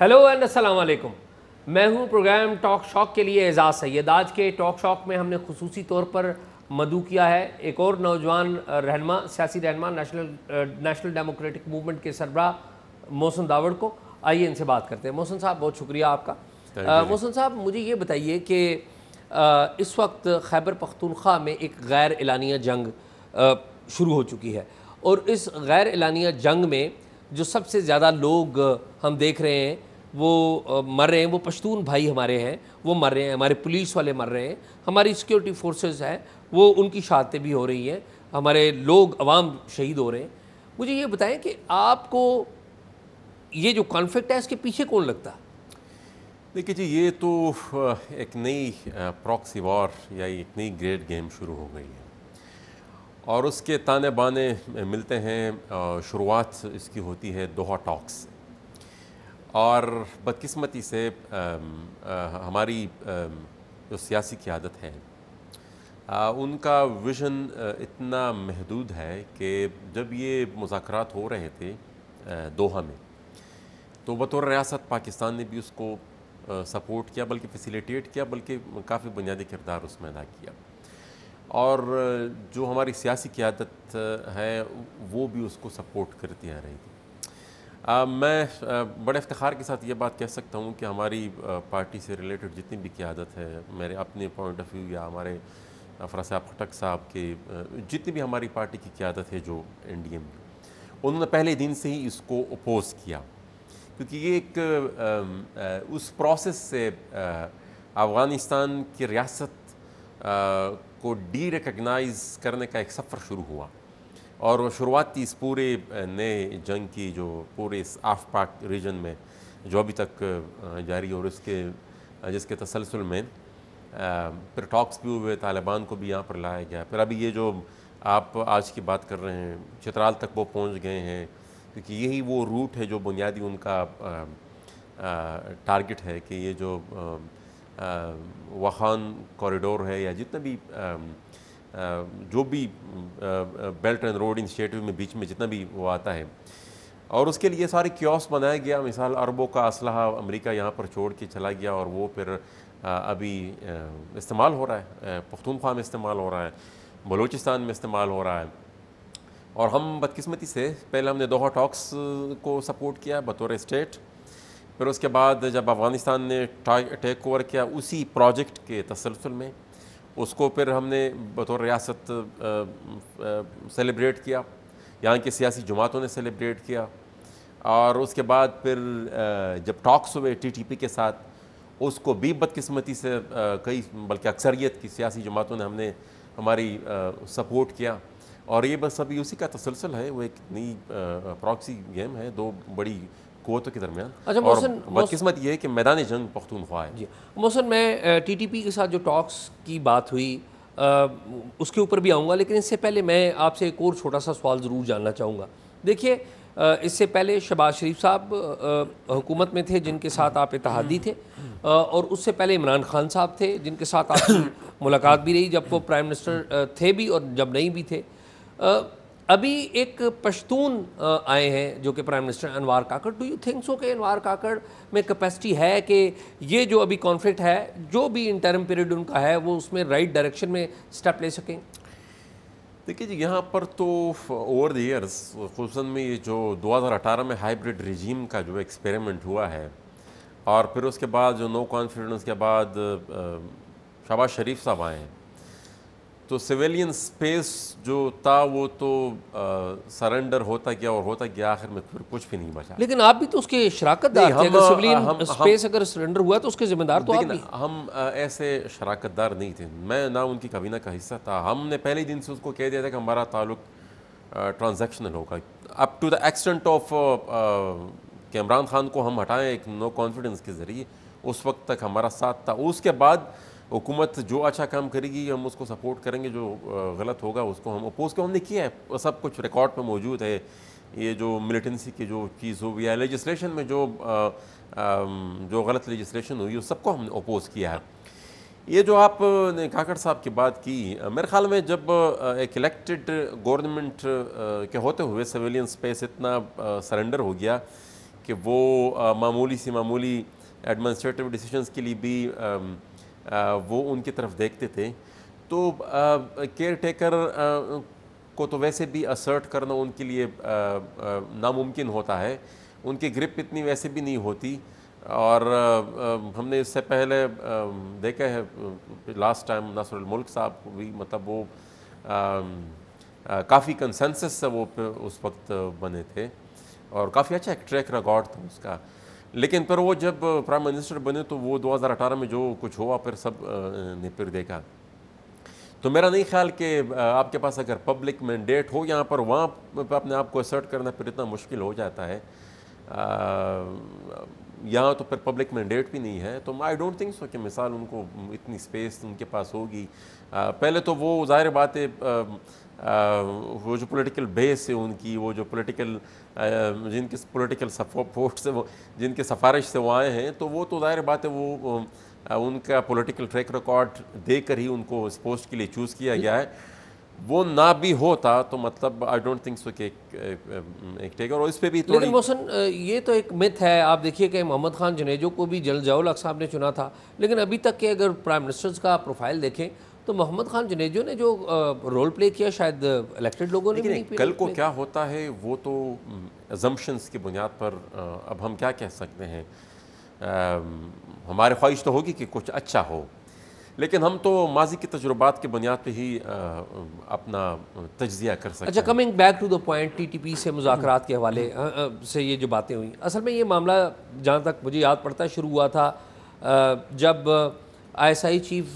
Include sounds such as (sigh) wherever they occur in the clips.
Hello and अस्सलाम वालेकुम मैं हूं प्रोग्राम टॉक शॉक के लिए एजाज़ सैद आज के टॉक शॉक में हमने खसूसी तौर पर मद़ु किया है एक और नौजवान रहनमा सियासी रहनमा नेशनल नेशनल डेमोक्रेटिक मूवमेंट के सरबरा मोहसन दावड़ को आइए इनसे बात करते हैं मोहसन साहब बहुत शुक्रिया आपका मोहसन साहब मुझे ये बताइए कि इस वक्त खैबर पख्तूनख्वा में एक गैर एलानिया जंग शुरू हो चुकी है और इस गैर एलानिया जंग में जो सबसे ज़्यादा लोग हम देख रहे हैं वो मर रहे हैं वो पश्तून भाई हमारे हैं वो मर रहे हैं हमारे पुलिस वाले मर रहे हैं हमारी सिक्योरिटी फोर्सेस हैं वो उनकी शहादतें भी हो रही हैं हमारे लोग अवाम शहीद हो रहे हैं मुझे ये बताएं कि आपको ये जो कॉन्फ्लिक्ट है इसके पीछे कौन लगता देखिए जी ये तो एक नई प्रॉक्सी वॉर या एक नई ग्रेट गेम शुरू हो गई है और उसके ताने बाने मिलते हैं शुरुआत इसकी होती है दोहा टॉक्स से और बदकिस्मती से आ, आ, हमारी आ, जो सियासी क्यादत है आ, उनका विज़न इतना महदूद है कि जब ये मुजाकर हो रहे थे दोहा में तो बतौर रियासत पाकिस्तान ने भी उसको सपोर्ट किया बल्कि फैसिलिटेट किया बल्कि काफ़ी बुनियादी किरदार उसमें अदा किया और जो हमारी सियासी क्यादत है वो भी उसको सपोर्ट करती आ रही थी आ, मैं बड़े इफ्तार के साथ ये बात कह सकता हूँ कि हमारी पार्टी से रिलेटेड जितनी भी क्यादत है मेरे अपने पॉइंट ऑफ व्यू या हमारे अफरा साहब खटक साहब के जितनी भी हमारी पार्टी की क्यादत है जो एन डी एम उन्होंने पहले दिन से ही इसको अपोज़ किया क्योंकि ये एक उस प्रोसेस से अफ़गानिस्तान की रियासत को डी रिकगनाइज़ करने का एक सफ़र शुरू हुआ और वो शुरुआत थी इस पूरे नए जंग की जो पूरे इस आफ पाक रीजन में जो अभी तक जारी और इसके जिसके तसलसल में फिर टॉक्स भी हुए तालिबान को भी यहाँ पर लाया गया फिर अभी ये जो आप आज की बात कर रहे हैं चित्राल तक वो पहुँच गए हैं क्योंकि यही वो रूट है जो बुनियादी उनका टारगेट है कि ये जो वखान कॉरिडोर है या जितने भी जो भी बेल्ट एंड रोड इनिशिएटिव में बीच में जितना भी वो आता है और उसके लिए सारे क्योस बनाया गया मिसाल अरबों का असलहा अमेरिका यहाँ पर छोड़ के चला गया और वो फिर अभी इस्तेमाल हो रहा है पख्तूनख्वा में इस्तेमाल हो रहा है बलूचिस्तान में इस्तेमाल हो रहा है और हम बदकस्मती से पहले हमने दोहा टॉक्स को सपोर्ट किया बतौर स्टेट फिर उसके बाद जब अफ़गानिस्तान ने टेक ओवर किया उसी प्रोजेक्ट के तसलसल में उसको फिर हमने बतौर रियासत सेलिब्रेट किया यहाँ की सियासी जमातों ने सेलिब्रेट किया और उसके बाद फिर जब टॉक्स हुए टीटीपी के साथ उसको भी बदकस्मती से कई बल्कि अक्सरियत की सियासी जमातों ने हमने हमारी सपोर्ट किया और ये बस अभी उसी का तसलसल है वो एक नई प्रॉक्सी गेम है दो बड़ी कोत के दरमियान अच्छा मोहसन बदकिस्मत ये कि मैदान जंग पख्तूनख्वा है जी मौसन मैं टी टी पी के साथ जो टॉक्स की बात हुई आ, उसके ऊपर भी आऊँगा लेकिन इससे पहले मैं आपसे एक और छोटा सा सवाल ज़रूर जानना चाहूँगा देखिए इससे पहले शबाज शरीफ साहब हुकूमत में थे जिनके साथ आप इतिहादी थे और उससे पहले इमरान खान साहब थे जिनके साथ आपकी (coughs) मुलाकात भी रही जब वो प्राइम मिनिस्टर थे भी और जब नहीं भी थे अभी एक पश्तून आए हैं जो कि prime minister Anwar Kakar do you think so कि अनवार काकड़ में कैपेसिटी है कि ये जो अभी कॉन्फ्लिक्ट है जो भी इंटरम पीरियड उनका है वो उसमें राइट right डायरेक्शन में स्टेप ले सकें देखिए जी यहाँ पर तो ओवर द ईयर्स खूस में ये जो 2018 में हाइब्रिड रिजीम का जो एक्सपेरिमेंट हुआ है और फिर उसके बाद जो नो कॉन्फिडेंस के बाद शहबाज शरीफ साहब आए हैं तो सिविलियन स्पेस जो था वो तो सरेंडर होता गया और होता गया आखिर में फिर कुछ भी नहीं बचा लेकिन आप भी तो उसके शराकत दार थे अगर सिविलियन स्पेस अगर सरेंडर हुआ तो उसके जिम्मेदार तो आप हम ऐसे शराकत दार नहीं थे मैं ना उनकी कबीना का हिस्सा था हमने पहले दिन से उसको कह दिया था कि हमारा ताल्लुक ट्रांजेक्शनल होगा up to the extent of कैमरान इमरान खान को हम हटाएं एक नो कॉन्फिडेंस के ज़रिए उस वक्त तक हमारा साथ था उसके बाद हुकूमत जो अच्छा काम करेगी हम उसको सपोर्ट करेंगे जो गलत होगा उसको हम अपोज क्यों हमने किया है सब कुछ रिकॉर्ड में मौजूद है ये जो मिलिटेंसी की जो चीज़ हुई या लेजिस्लेशन में जो आ, आ, जो गलत लेजिस्लेशन हुई उस सबको हमने अपोज़ किया है ये जो आपने काकड़ साहब की बात की मेरे ख्याल में जब एक इलेक्टेड गवर्नमेंट के होते हुए सिविलियन स्पेस इतना सरेंडर हो गया कि वो मामूली सी मामूली एडमिनिस्ट्रेटिव डिसीजंस के लिए भी वो उनकी तरफ देखते थे तो केयर टेकर को तो वैसे भी असर्ट करना उनके लिए नामुमकिन होता है उनकी ग्रिप इतनी वैसे भी नहीं होती और हमने इससे पहले देखा है लास्ट टाइम नासरुल मुल्क साहब को भी मतलब वो काफ़ी कंसेंसस से वो उस वक्त बने थे और काफ़ी अच्छा एक ट्रैक रिकॉर्ड था उसका लेकिन पर वो जब प्राइम मिनिस्टर बने तो वो 2018 में जो कुछ हुआ फिर सब ने फिर देखा तो मेरा नहीं ख्याल कि आपके पास अगर पब्लिक मैंडेट हो यहाँ पर वहाँ पर अपने आप को असर्ट करना फिर इतना मुश्किल हो जाता है यहाँ तो फिर पब्लिक मैंडेट भी नहीं है तो आई डोंट थिंक सो कि मिसाल उनको इतनी स्पेस उनके पास होगी पहले तो वो ज़ाहिर बात है वो जो पॉलिटिकल बेस है उनकी वो जो पॉलिटिकल जिनके पॉलिटिकल सपोर्ट से वो जिनके सफारिश से वो आए हैं तो वो तो ज़ाहिर बात है वो उनका पॉलिटिकल ट्रैक रिकॉर्ड देकर ही उनको इस पोस्ट के लिए चूज़ किया गया है वो ना भी होता तो मतलब आई डोंट थिंक सो कि एक टेकर और इस पे भी लेकिन मौसम ये तो एक मिथ है आप देखिए कि मोहम्मद खान जनेजो को भी जल जयाल साहब ने चुना था लेकिन अभी तक के अगर प्राइम मिनिस्टर्स का प्रोफाइल देखें तो मोहम्मद खान जुनेजो ने जो रोल प्ले किया शायद इलेक्टेड लोगों ने नहीं कल को क्या होता है वो तो एजम्पन्स की बुनियाद पर अब हम क्या कह सकते हैं हमारे ख्वाहिश तो होगी कि कुछ अच्छा हो लेकिन हम तो माजी के तजुर्बात के बुनियाद पे ही आ, अपना तजिया कर सकते अच्छा coming back to the point TTP से मुजाकर के हवाले से ये जो बातें हुई असल में ये मामला जहाँ तक मुझे याद पड़ता है शुरू हुआ था जब आईएसआई चीफ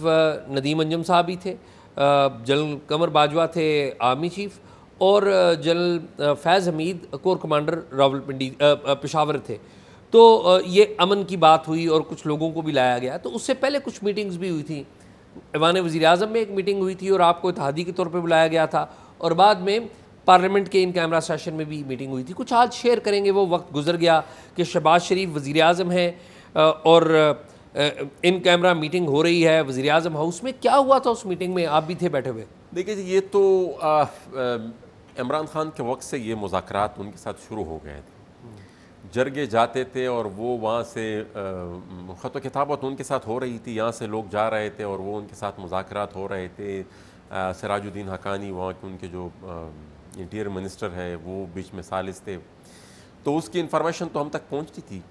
नदीम अंजम साहब भी थे जनरल कमर बाजवा थे आर्मी चीफ और general Faiz Hameed corps commander Rawalpindi Peshawar थे तो ये अमन की बात हुई और कुछ लोगों को भी लाया गया तो उससे पहले कुछ मीटिंग्स भी हुई थी ईवान वज़ी अजम में एक मीटिंग हुई थी और आपको इतिहादी के तौर पर बुलाया गया था और बाद में पार्लियामेंट के इन कैमरा सेशन में भी मीटिंग हुई थी कुछ आज शेयर करेंगे वो वक्त गुजर गया कि शहबाज़ शरीफ वज़ी अजम हैं और इन कैमरा मीटिंग हो रही है वज़ी अजम हाउस में क्या हुआ था उस मीटिंग में आप भी थे बैठे हुए देखिए जी ये तो इमरान ख़ान के वक्त से ये मुजाकर उनके साथ शुरू हो गए थे जरगे जाते थे और वो वहाँ से ख़त खिताबत उनके साथ हो रही थी यहाँ से लोग जा रहे थे और वो उनके साथ मुजाकर हो रहे थे सराजुद्दीन हकानी वहाँ के उनके जो इंटीरियर मिनिस्टर है वो बीच में सालिस थे तो उसकी इन्फॉर्मेशन तो हम तक पहुँचती थी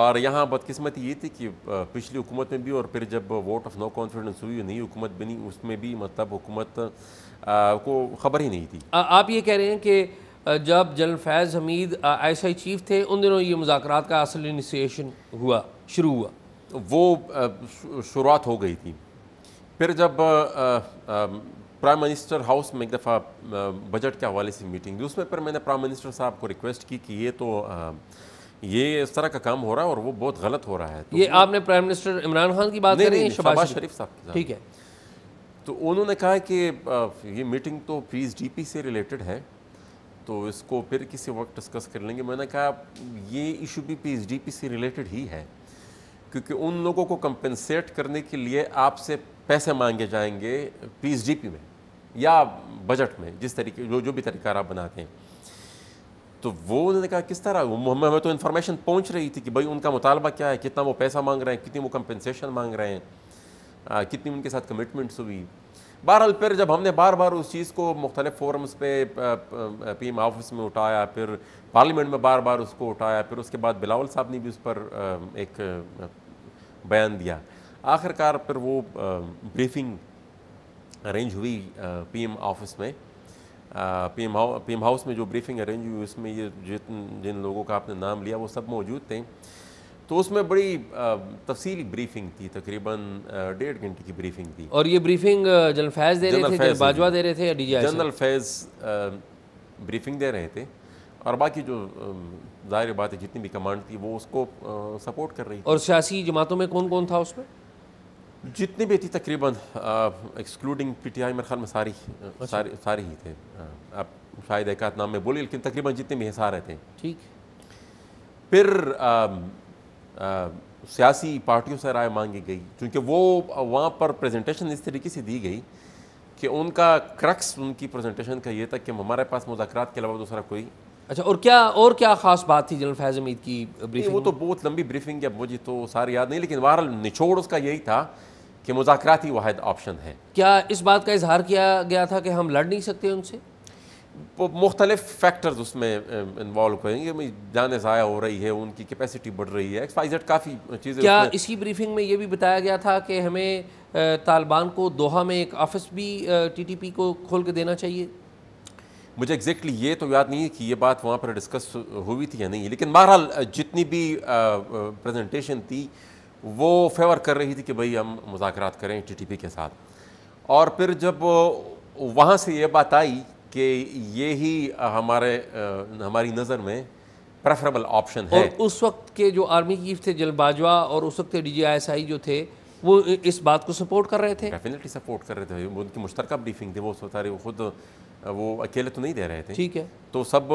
और यहाँ बदकिस्मती ये थी कि पिछली हुकूमत में भी और फिर जब वोट ऑफ नो कॉन्फिडेंस हुई नई हुकूमत बनी उसमें भी मतलब हुकूमत को खबर ही नहीं थी आ, आप ये कह रहे हैं कि जब general Faiz Hameed I S I chief थे उन दिनों ये मुजाकर का असल इनिशिएशन हुआ शुरू हुआ वो शुरुआत हो गई थी फिर जब प्राइम मिनिस्टर हाउस में एक दफ़ा बजट के हवाले से मीटिंग थी उसमें पर मैंने प्राइम मिनिस्टर साहब को रिक्वेस्ट की कि ये तो ये इस तरह का काम हो रहा है और वो बहुत गलत हो रहा है तो ये आपने प्राइम मिनिस्टर इमरान खान की बात कर रही है शरीफ साहब ठीक है तो उन्होंने कहा कि ये मीटिंग तो फीस डीपी से रिलेटेड है तो इसको फिर किसी वक्त डिस्कस कर लेंगे मैंने कहा ये इशू भी पी एच से रिलेटेड ही है क्योंकि उन लोगों को कंपनसेट करने के लिए आपसे पैसे मांगे जाएंगे पी में या बजट में जिस तरीके जो जो भी तरीका आप बनाते हैं तो वो उन्होंने कहा किस तरह हमें हमें तो इन्फॉर्मेशन पहुंच रही थी कि भाई उनका मुतालबा क्या है कितना वो पैसा मांग रहे हैं कितनी वो कंपनसेशन मांग रहे हैं आ, कितनी उनके साथ कमिटमेंट्स हुई बहरहाल फिर जब हमने बार बार उस चीज़ को मुख्तलिफ फोरम्स पे पी एम ऑफिस में उठाया फिर पार्लियामेंट में बार बार उसको उठाया फिर उसके बाद बिलावल साहब ने भी उस पर एक बयान दिया आखिरकार फिर वो ब्रीफिंग अरेंज हुई पी एम ऑफिस में पीएम हाउ पीएम हाउस में जो ब्रीफिंग अरेंज हुई उसमें ये जिन जिन लोगों का आपने नाम लिया वो सब मौजूद थे तो उसमें बड़ी तफसी ब्रीफिंग थी तकरीबन डेढ़ घंटे की ब्रीफिंग थी और ये ब्रीफिंग जनरल फैज दे रहे थे बाजवा दे रहे थे जनरल फैज ब्रीफिंग दे रहे थे और बाकी जो जाहिर बात है जितनी भी कमांड थी वो उसको सपोर्ट कर रही थी और सियासी जमातों में कौन कौन था उसमें जितने भी थी तकरीबन एक्सक्लूडिंग पीटीआई मेरे ख्याल में सारी अच्छा। सारे ही थे हाँ, आप शायद एक नाम में बोले लेकिन तकरीबन जितने भी सारे थे ठीक फिर सियासी पार्टियों से राय मांगी गई क्योंकि वो वहाँ पर प्रेजेंटेशन इस तरीके से दी गई कि उनका क्रक्स उनकी प्रेजेंटेशन का ये था कि हमारे पास मुजाकर के अलावा दूसरा कोई अच्छा और क्या और क्या खास बात थी जनरल फैज अमीद की ब्रीफिंग वो तो बहुत लंबी ब्रीफिंग है मुझे तो सारी याद नहीं लेकिन बहरहाल निचोड़ उसका यही था कि मुजाकराती वाद ऑप्शन है क्या इस बात का इजहार किया गया था कि हम लड़ नहीं सकते उनसे मुख्तलिफ फैक्टर्स उसमें इन्वॉल्व करेंगे जाने ज़ाया हो रही है उनकी कैपेसिटी बढ़ रही है एक्सपाइजेड काफ़ी चीज़ें क्या इसी ब्रीफिंग में ये भी बताया गया था कि हमें तालिबान को दोहा में एक ऑफिस भी टी टी पी को खोल के देना चाहिए मुझे एग्जैक्टली exactly ये तो याद नहीं है कि ये बात वहाँ पर डिस्कस हुई थी या नहीं लेकिन बहरहाल जितनी भी प्रजेंटेशन थी वो फेवर कर रही थी कि भाई हम मुजाकर करें टी के साथ और फिर जब वहाँ से ये बात आई कि ये ही हमारे हमारी नज़र में प्रेफरेबल ऑप्शन है और उस वक्त के जो आर्मी चीफ थे बाजवा और उस वक्त के डी आई जो थे वो इस बात को सपोर्ट कर रहे थे डेफिनेटली सपोर्ट कर रहे थे उनकी मुश्तरक ब्रीफिंग थी वो सोचा वो खुद वो अकेले तो नहीं दे रहे थे ठीक है तो सब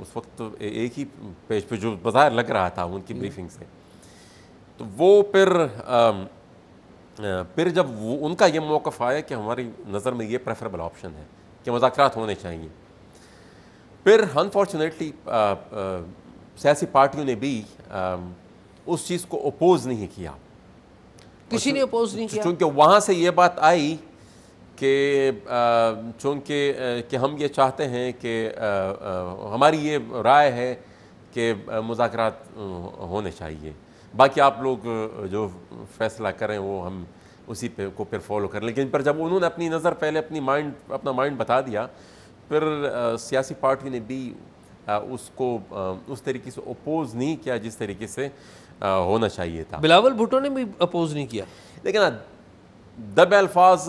उस वक्त एक ही पेज पे जो बाजार लग रहा था उनकी ब्रीफिंग से तो वो फिर फिर जब उनका ये मौक़ आया कि हमारी नज़र में ये प्रेफरेबल ऑप्शन है कि मुजाकर होने चाहिए फिर अनफॉर्चुनेटली सियासी पार्टियों ने भी आ, उस चीज़ को अपोज़ नहीं किया किसी ने अपोज़ नहीं किया क्योंकि वहाँ से ये बात आई कि चूँकि कि हम ये चाहते हैं कि हमारी ये राय है कि मुजाकर होने चाहिए बाकी आप लोग जो फैसला करें वो हम उसी पे को फिर फॉलो करें लेकिन पर जब उन्होंने अपनी नज़र पहले अपनी माइंड अपना माइंड बता दिया फिर सियासी पार्टी ने भी आ, उसको आ, उस तरीके से अपोज़ नहीं किया जिस तरीके से आ, होना चाहिए था बिलावल भुट्टो ने भी अपोज़ नहीं किया लेकिन दब अल्फाज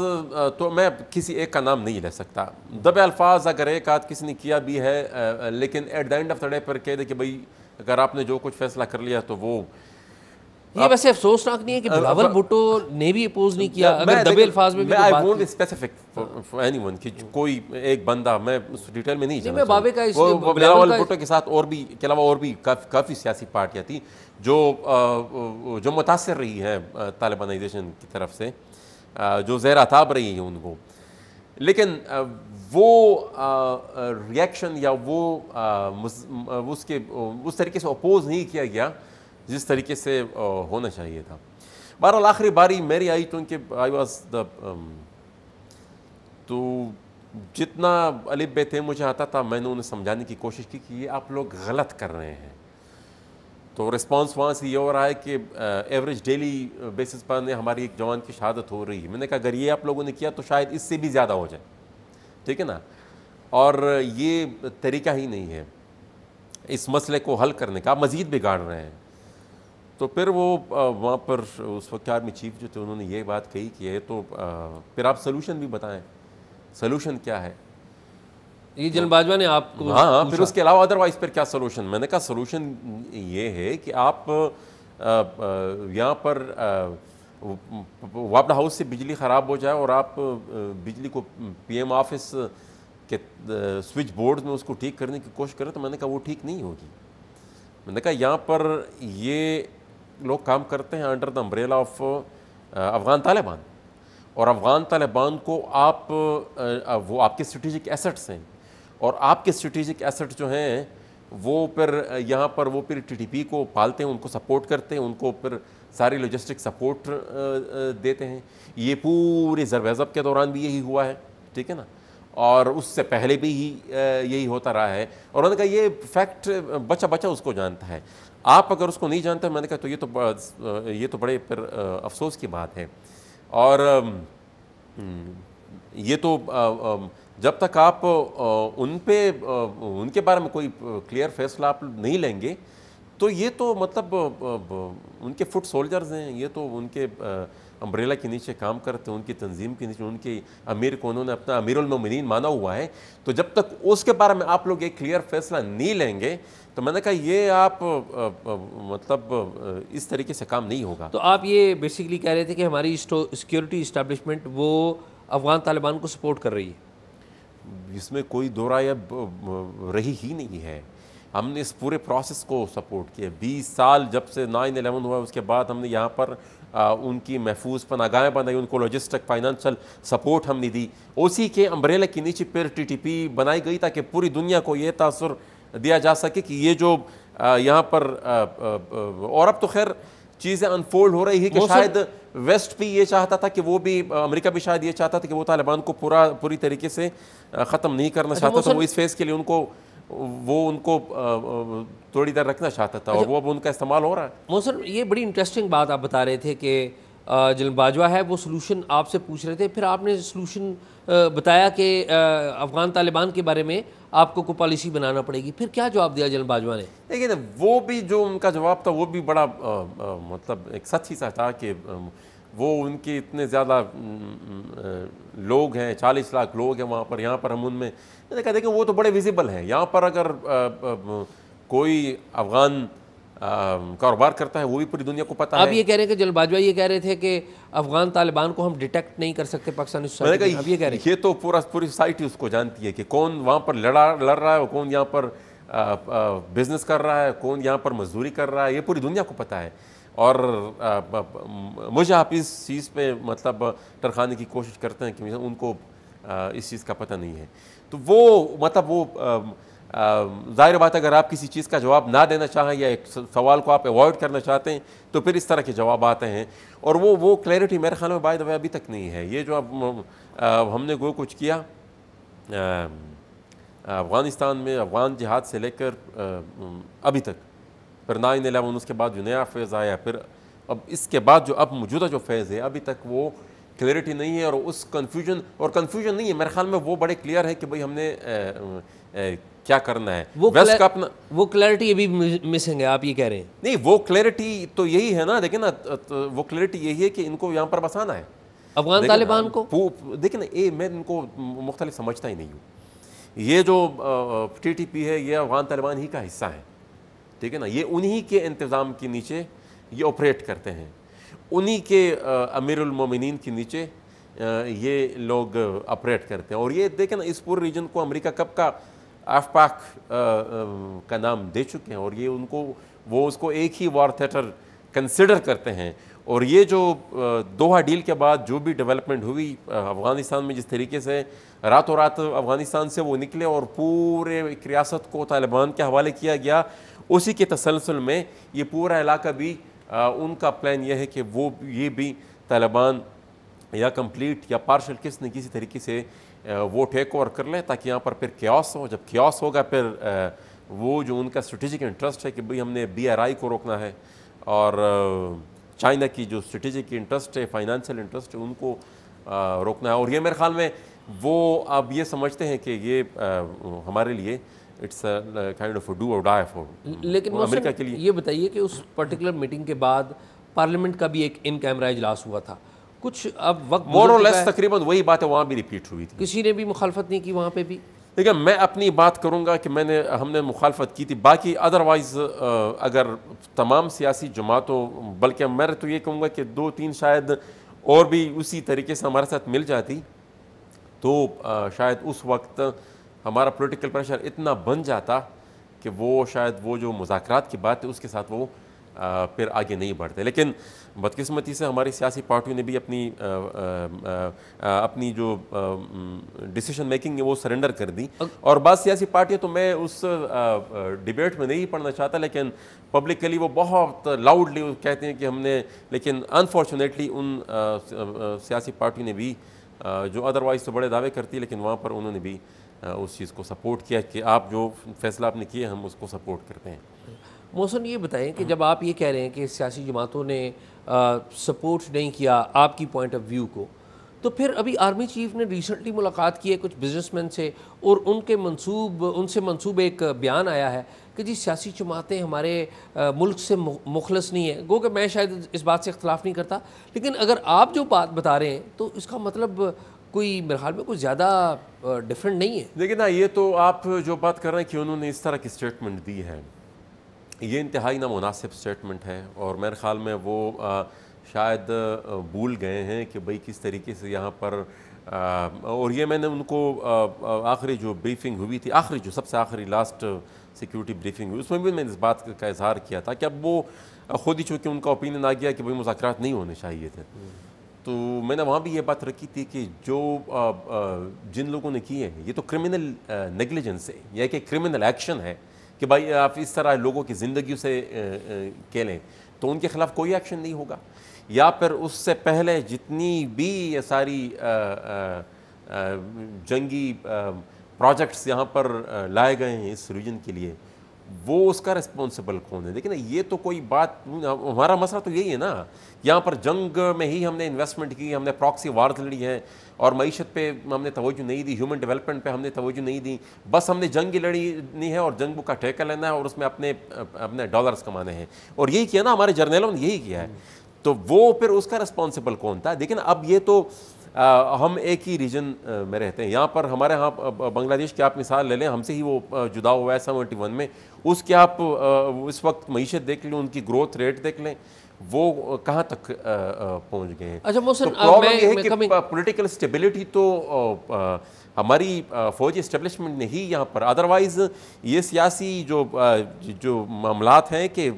तो मैं किसी एक का नाम नहीं ले सकता दब अल्फाज अगर एक आध किसी ने किया भी है लेकिन at the end of the day पर कह दे कि भाई अगर आपने जो कुछ फैसला कर लिया तो वो ये वैसे अफसोसनाक नहीं है कि बिलावल भुट्टो ने भी अपोज नहीं किया अगर दबे अल्फाज में भी आई वांट स्पेसिफिक एनीवन कि कोई एक बंदा मैं डिटेल में नहीं जाना बाबे का वो बिलावल भुट्टो के साथ और भी के अलावा और भी काफ़ी सियासी पार्टियाँ थी जो जो मुतासर रही हैं तालिबानाइजेशन की तरफ से जो जहर ताब रही है उनको लेकिन वो रिएक्शन या वो उसके उस तरीके से अपोज नहीं किया गया जिस तरीके से होना चाहिए था बहरहाल आखिरी बारी मेरी आई तो उनके आई वॉज द तो जितना अलिब बे थे मुझे आता था मैंने उन्हें समझाने की कोशिश की कि ये आप लोग गलत कर रहे हैं तो रिस्पांस वहाँ से ये हो रहा है कि एवरेज डेली बेसिस पर हमारी एक जवान की शहादत हो रही है मैंने कहा अगर ये आप लोगों ने किया तो शायद इससे भी ज़्यादा हो जाए ठीक है ना और ये तरीका ही नहीं है इस मसले को हल करने का आप मज़ीद बिगाड़ रहे हैं तो फिर वो वहाँ पर उस वक्त आर्मी चीफ जो थे उन्होंने ये बात कही कि है तो आ, फिर आप सोल्यूशन भी बताएं सोल्यूशन क्या है ये जन बाजवा ने आपको हाँ हाँ फिर उसके अलावा अदरवाइज पर क्या सोल्यूशन मैंने कहा सोल्यूशन ये है कि आप यहाँ पर वापडा हाउस से बिजली ख़राब हो जाए और आप बिजली को पीएम ऑफिस के स्विच बोर्ड में उसको ठीक करने की कोशिश करें तो मैंने कहा वो ठीक नहीं होगी मैंने कहा यहाँ पर ये लोग काम करते हैं under the umbrella of Afghan Taliban और अफ़गान तालिबान को आप uh, uh, वो आपके स्ट्रेटिजिक एसेट्स हैं और आपके स्ट्रेटिजिक एसेट जो हैं वो फिर uh, यहाँ पर वो फिर टीटीपी को पालते हैं उनको सपोर्ट करते हैं उनको फिर सारी लॉजिस्टिक सपोर्ट देते हैं ये पूरे जरवेजब के दौरान भी यही हुआ है ठीक है ना और उससे पहले भी ही यही होता रहा है और उन्होंने कहा ये फैक्ट बचा बचा उसको जानता है आप अगर उसको नहीं जानते मैंने कहा तो ये तो ये तो बड़े पर अफसोस की बात है और ये तो जब तक आप उन पे उनके बारे में कोई क्लियर फैसला आप नहीं लेंगे तो ये तो मतलब उनके फुट सोल्जर्स हैं ये तो उनके अम्ब्रेला के नीचे काम करते हैं उनकी तंजीम के नीचे उनके अमीर को उन्होंने अपना अमीरमिन माना हुआ है तो जब तक उसके बारे में आप लोग एक क्लियर फैसला नहीं लेंगे तो मैंने कहा ये आप आ, आ, आ, मतलब इस तरीके से काम नहीं होगा तो आप ये बेसिकली कह रहे थे कि हमारी सिक्योरिटी इस्टेब्लिशमेंट वो अफगान तालिबान को सपोर्ट कर रही है इसमें कोई दो राय अब रही ही नहीं है हमने इस पूरे प्रोसेस को सपोर्ट किया बीस साल जब से नाइन एलेवन हुआ उसके बाद हमने यहाँ पर आ, उनकी महफूज पनागाहें बनाई उनको लॉजिस्टिक फाइनेंशियल सपोर्ट हमने दी उसी के अम्ब्रेला के नीचे पर टी बनाई गई ताकि पूरी दुनिया को ये तासर दिया जा सके कि ये जो यहाँ पर और अब तो खैर चीज़ें अनफोल्ड हो रही है कि शायद वेस्ट भी ये चाहता था कि वो भी अमेरिका भी शायद ये चाहता था कि वो तालिबान को पूरा पूरी तरीके से ख़त्म नहीं करना अच्छा, चाहता था वो इस फेज़ के लिए उनको वो उनको थोड़ी देर रखना चाहता था और अच्छा। वो अब उनका इस्तेमाल हो रहा है मोहसन ये बड़ी इंटरेस्टिंग बात आप बता रहे थे कि जनरल बाजवा है वो सोलूशन आपसे पूछ रहे थे फिर आपने सोलूशन बताया कि अफ़गान तालिबान के बारे में आपको को पॉलिसी बनाना पड़ेगी फिर क्या जवाब दिया जनरल बाजवा ने देखिए ना तो वो भी जो उनका जवाब था वो भी बड़ा आ, आ, मतलब एक सच ही सा था कि वो उनके इतने ज़्यादा लोग हैं चालीस लाख लोग हैं वहाँ पर यहाँ पर हम उनमें देखा देखें देखिए वो तो बड़े विजिबल हैं यहाँ पर अगर आ, कोई अफ़गान कारोबार करता है वो भी पूरी दुनिया को पता अब है अब ये कह रहे हैं कि जल बाजवा ये कह रहे थे कि अफगान तालिबान को हम डिटेक्ट नहीं कर सकते पाकिस्तानी अब ये कह रहे हैं ये तो पूरा पूरी सोसाइटी उसको जानती है कि कौन वहाँ पर लड़ा लड़ रहा है और कौन यहाँ पर बिजनेस कर रहा है कौन यहाँ पर मजदूरी कर रहा है ये पूरी दुनिया को पता है और मुझे आप इस चीज़ पे मतलब टरखाने की कोशिश करते हैं कि उनको इस चीज़ का पता नहीं है तो वो मतलब वो ज़ाहिर बात अगर आप किसी चीज़ का जवाब ना देना चाहें या एक सवाल को आप अवॉइड करना चाहते हैं तो फिर इस तरह के जवाब आते हैं और वो वो क्लैरिटी मेरे ख्याल में बाय वे अभी तक नहीं है ये जो अब हमने गो कुछ किया अफ़गानिस्तान में अफ़गान जिहाद से लेकर अभी तक फिर नाइन एलेवन उसके बाद जो नया फेज़ आया फिर अब इसके बाद जो अब मौजूदा जो फेज़ है अभी तक वो क्लियरिटी नहीं है और उस कन्फ्यूजन और कन्फ्यूजन नहीं है मेरे ख्याल में वो बड़े क्लियर है कि भाई हमने क्या करना है वो वेस्ट का अपना वो क्लैरिटी अभी मिसिंग है आप ये कह रहे हैं नहीं वो क्लैरिटी तो यही है ना देखिए ना तो वो क्लैरिटी यही है कि इनको यहाँ पर बसाना है अफगान तालिबान को देखिए ना ये मैं इनको मुख्तलि समझता ही नहीं हूँ ये जो टी टी पी है ये अफगान तालिबान ही का हिस्सा है ठीक है ना ये उन्हीं के इंतज़ाम के नीचे ये ऑपरेट करते हैं उन्हीं के अमीरमिन के नीचे ये लोग ऑपरेट करते हैं और ये देखें ना इस पूरे रीजन को अमेरिका कब का आ, का नाम दे चुके हैं और ये उनको वो उसको एक ही वार थिएटर कंसिडर करते हैं और ये जो दोहा डील के बाद जो भी डेवलपमेंट हुई अफ़गानिस्तान में जिस तरीके से रातों रात अफ़गानिस्तान से वो निकले और पूरे एक रियासत को तालिबान के हवाले किया गया उसी के तसलसल में ये पूरा इलाका भी आ, उनका प्लान यह है कि वो ये भी तालिबान या कंप्लीट या पार्शल किस न किसी तरीके से वो टेक ओवर कर लें ताकि यहाँ पर फिर क्यास हो जब क्यास होगा फिर वो जो उनका स्ट्रेटिजिक इंटरेस्ट है कि भाई हमने बी को रोकना है और चाइना की जो स्ट्रेटिजिक इंटरेस्ट है फाइनेंशियल इंटरेस्ट है उनको रोकना है और ये मेरे ख्याल में वो अब ये समझते हैं कि ये हमारे लिए इट्स काइंड ऑफ डू और डाई फॉर लेकिन अमेरिका के लिए ये बताइए कि उस पर्टिकुलर मीटिंग के बाद पार्लियामेंट का भी एक इन कैमरा इजलास हुआ था कुछ अब वक्त मोर लेस तकरीबन वही बातें वहाँ भी रिपीट हुई थी किसी ने भी मुखालफत नहीं की वहाँ पर भी देखिए मैं अपनी बात करूँगा कि मैंने हमने मुखालफत की थी बाकी अदरवाइज़ अगर तमाम सियासी जमातों बल्कि मैं तो ये कहूँगा कि दो तीन शायद और भी उसी तरीके से हमारे साथ मिल जाती तो शायद उस वक्त हमारा पोलिटिकल प्रेशर इतना बन जाता कि वो शायद वो जो मुजाकरात की बात है उसके साथ वो फिर आगे नहीं बढ़ते लेकिन बदकिस्मती से हमारी सियासी पार्टियों ने भी अपनी आ, आ, आ, अपनी जो डिसीजन मेकिंग है वो सरेंडर कर दी और बाद सियासी पार्टियाँ तो मैं उस डिबेट में नहीं पढ़ना चाहता लेकिन पब्लिकली वो बहुत लाउडली कहते हैं कि हमने लेकिन अनफॉर्चुनेटली उन सियासी पार्टियों ने भी जो अदरवाइज़ तो बड़े दावे करती लेकिन वहाँ पर उन्होंने भी उस चीज़ को सपोर्ट किया कि आप जो फैसला आपने किए हम उसको सपोर्ट करते हैं मोहसन ये बताएं कि जब आप ये कह रहे हैं कि सियासी जमातों ने सपोर्ट नहीं किया आपकी पॉइंट ऑफ व्यू को तो फिर अभी आर्मी चीफ ने रिसेंटली मुलाकात की है कुछ बिजनेसमैन से और उनके मंसूब उनसे मंसूब एक बयान आया है कि जी सियासी जमातें हमारे मुल्क से मुखलस नहीं है गो कि मैं शायद इस बात से इख्तलाफ नहीं करता लेकिन अगर आप जो बात बता रहे हैं तो इसका मतलब कोई मेरे ख्याल में कुछ ज़्यादा डिफरेंट नहीं है लेकिन ना ये तो आप जो बात कर रहे हैं कि उन्होंने इस तरह की स्टेटमेंट दी है ये इंतहाई नामनासिब स्टेटमेंट है और मेरे ख़्याल में वो आ, शायद भूल गए हैं कि भाई किस तरीके से यहाँ पर आ, और ये मैंने उनको आखिरी जो ब्रीफिंग हुई थी आखिरी जो सबसे आखिरी लास्ट सिक्योरिटी ब्रीफिंग हुई उसमें भी मैंने इस बात का इजहार किया था कि अब वो खुद ही चूँकि उनका ओपिनियन आ गया कि भाई मुजाकर नहीं होने चाहिए थे तो मैंने वहाँ भी ये बात रखी थी कि जो आ, आ, जिन लोगों ने किए हैं ये तो क्रिमिनल नेगलिजेंस है यह कि क्रिमिनल एक्शन है कि भाई आप इस तरह लोगों की ज़िंदगी से कह लें तो उनके ख़िलाफ़ कोई एक्शन नहीं होगा या फिर उससे पहले जितनी भी ये सारी आ, आ, जंगी प्रोजेक्ट्स यहाँ पर लाए गए हैं इस रीजन के लिए वो उसका रिस्पॉन्सिबल कौन है देखिए ये तो कोई बात हमारा मसला तो यही है ना यहाँ पर जंग में ही हमने इन्वेस्टमेंट की हमने प्रॉक्सी वार्स लड़ी है और मीशत पे हमने तोज्जो नहीं दी ह्यूमन डेवलपमेंट पे हमने तोज्जो नहीं दी बस हमने जंग लड़ी नहीं है और जंग का ठेका लेना है और उसमें अपने अपने डॉलर्स कमाने हैं और यही किया ना हमारे जर्नलों ने यही किया है तो वो फिर उसका रिस्पॉन्सिबल कौन था लेकिन अब ये तो आ, हम एक ही रीजन में रहते हैं यहाँ पर हमारे यहाँ बांग्लादेश की आप मिसाल ले लें हमसे ही वो जुदा हुआ है सेवेंटी वन में उसके आप उस वक्त मीशत देख लें उनकी ग्रोथ रेट देख लें वो कहाँ तक पहुँच गए हैं अच्छा मोहसिन तो प्रॉब्लम है मैं कि पॉलिटिकल स्टेबिलिटी तो आ, आ, हमारी फौजी इस्टेब्लिशमेंट ने ही यहाँ पर अदरवाइज़ ये सियासी जो जो मामला हैं कि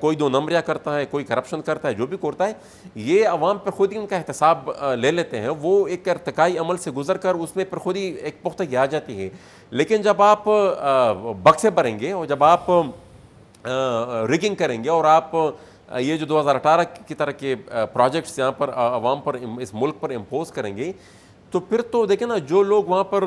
कोई दो नंबरिया करता है कोई करप्शन करता है जो भी करता है ये अवाम पर खुद ही उनका एहतसाब ले लेते हैं वो एक इरतकाई अमल से गुजर कर उसमें पर खुद ही एक पुख्तगी आ जाती है लेकिन जब आप बक्से भरेंगे और जब आप रिगिंग करेंगे और आप ये जो 2018 की तरह के प्रोजेक्ट्स यहाँ पर आवाम पर इस मुल्क पर इम्पोज करेंगे तो फिर तो देखें ना जो लोग वहाँ पर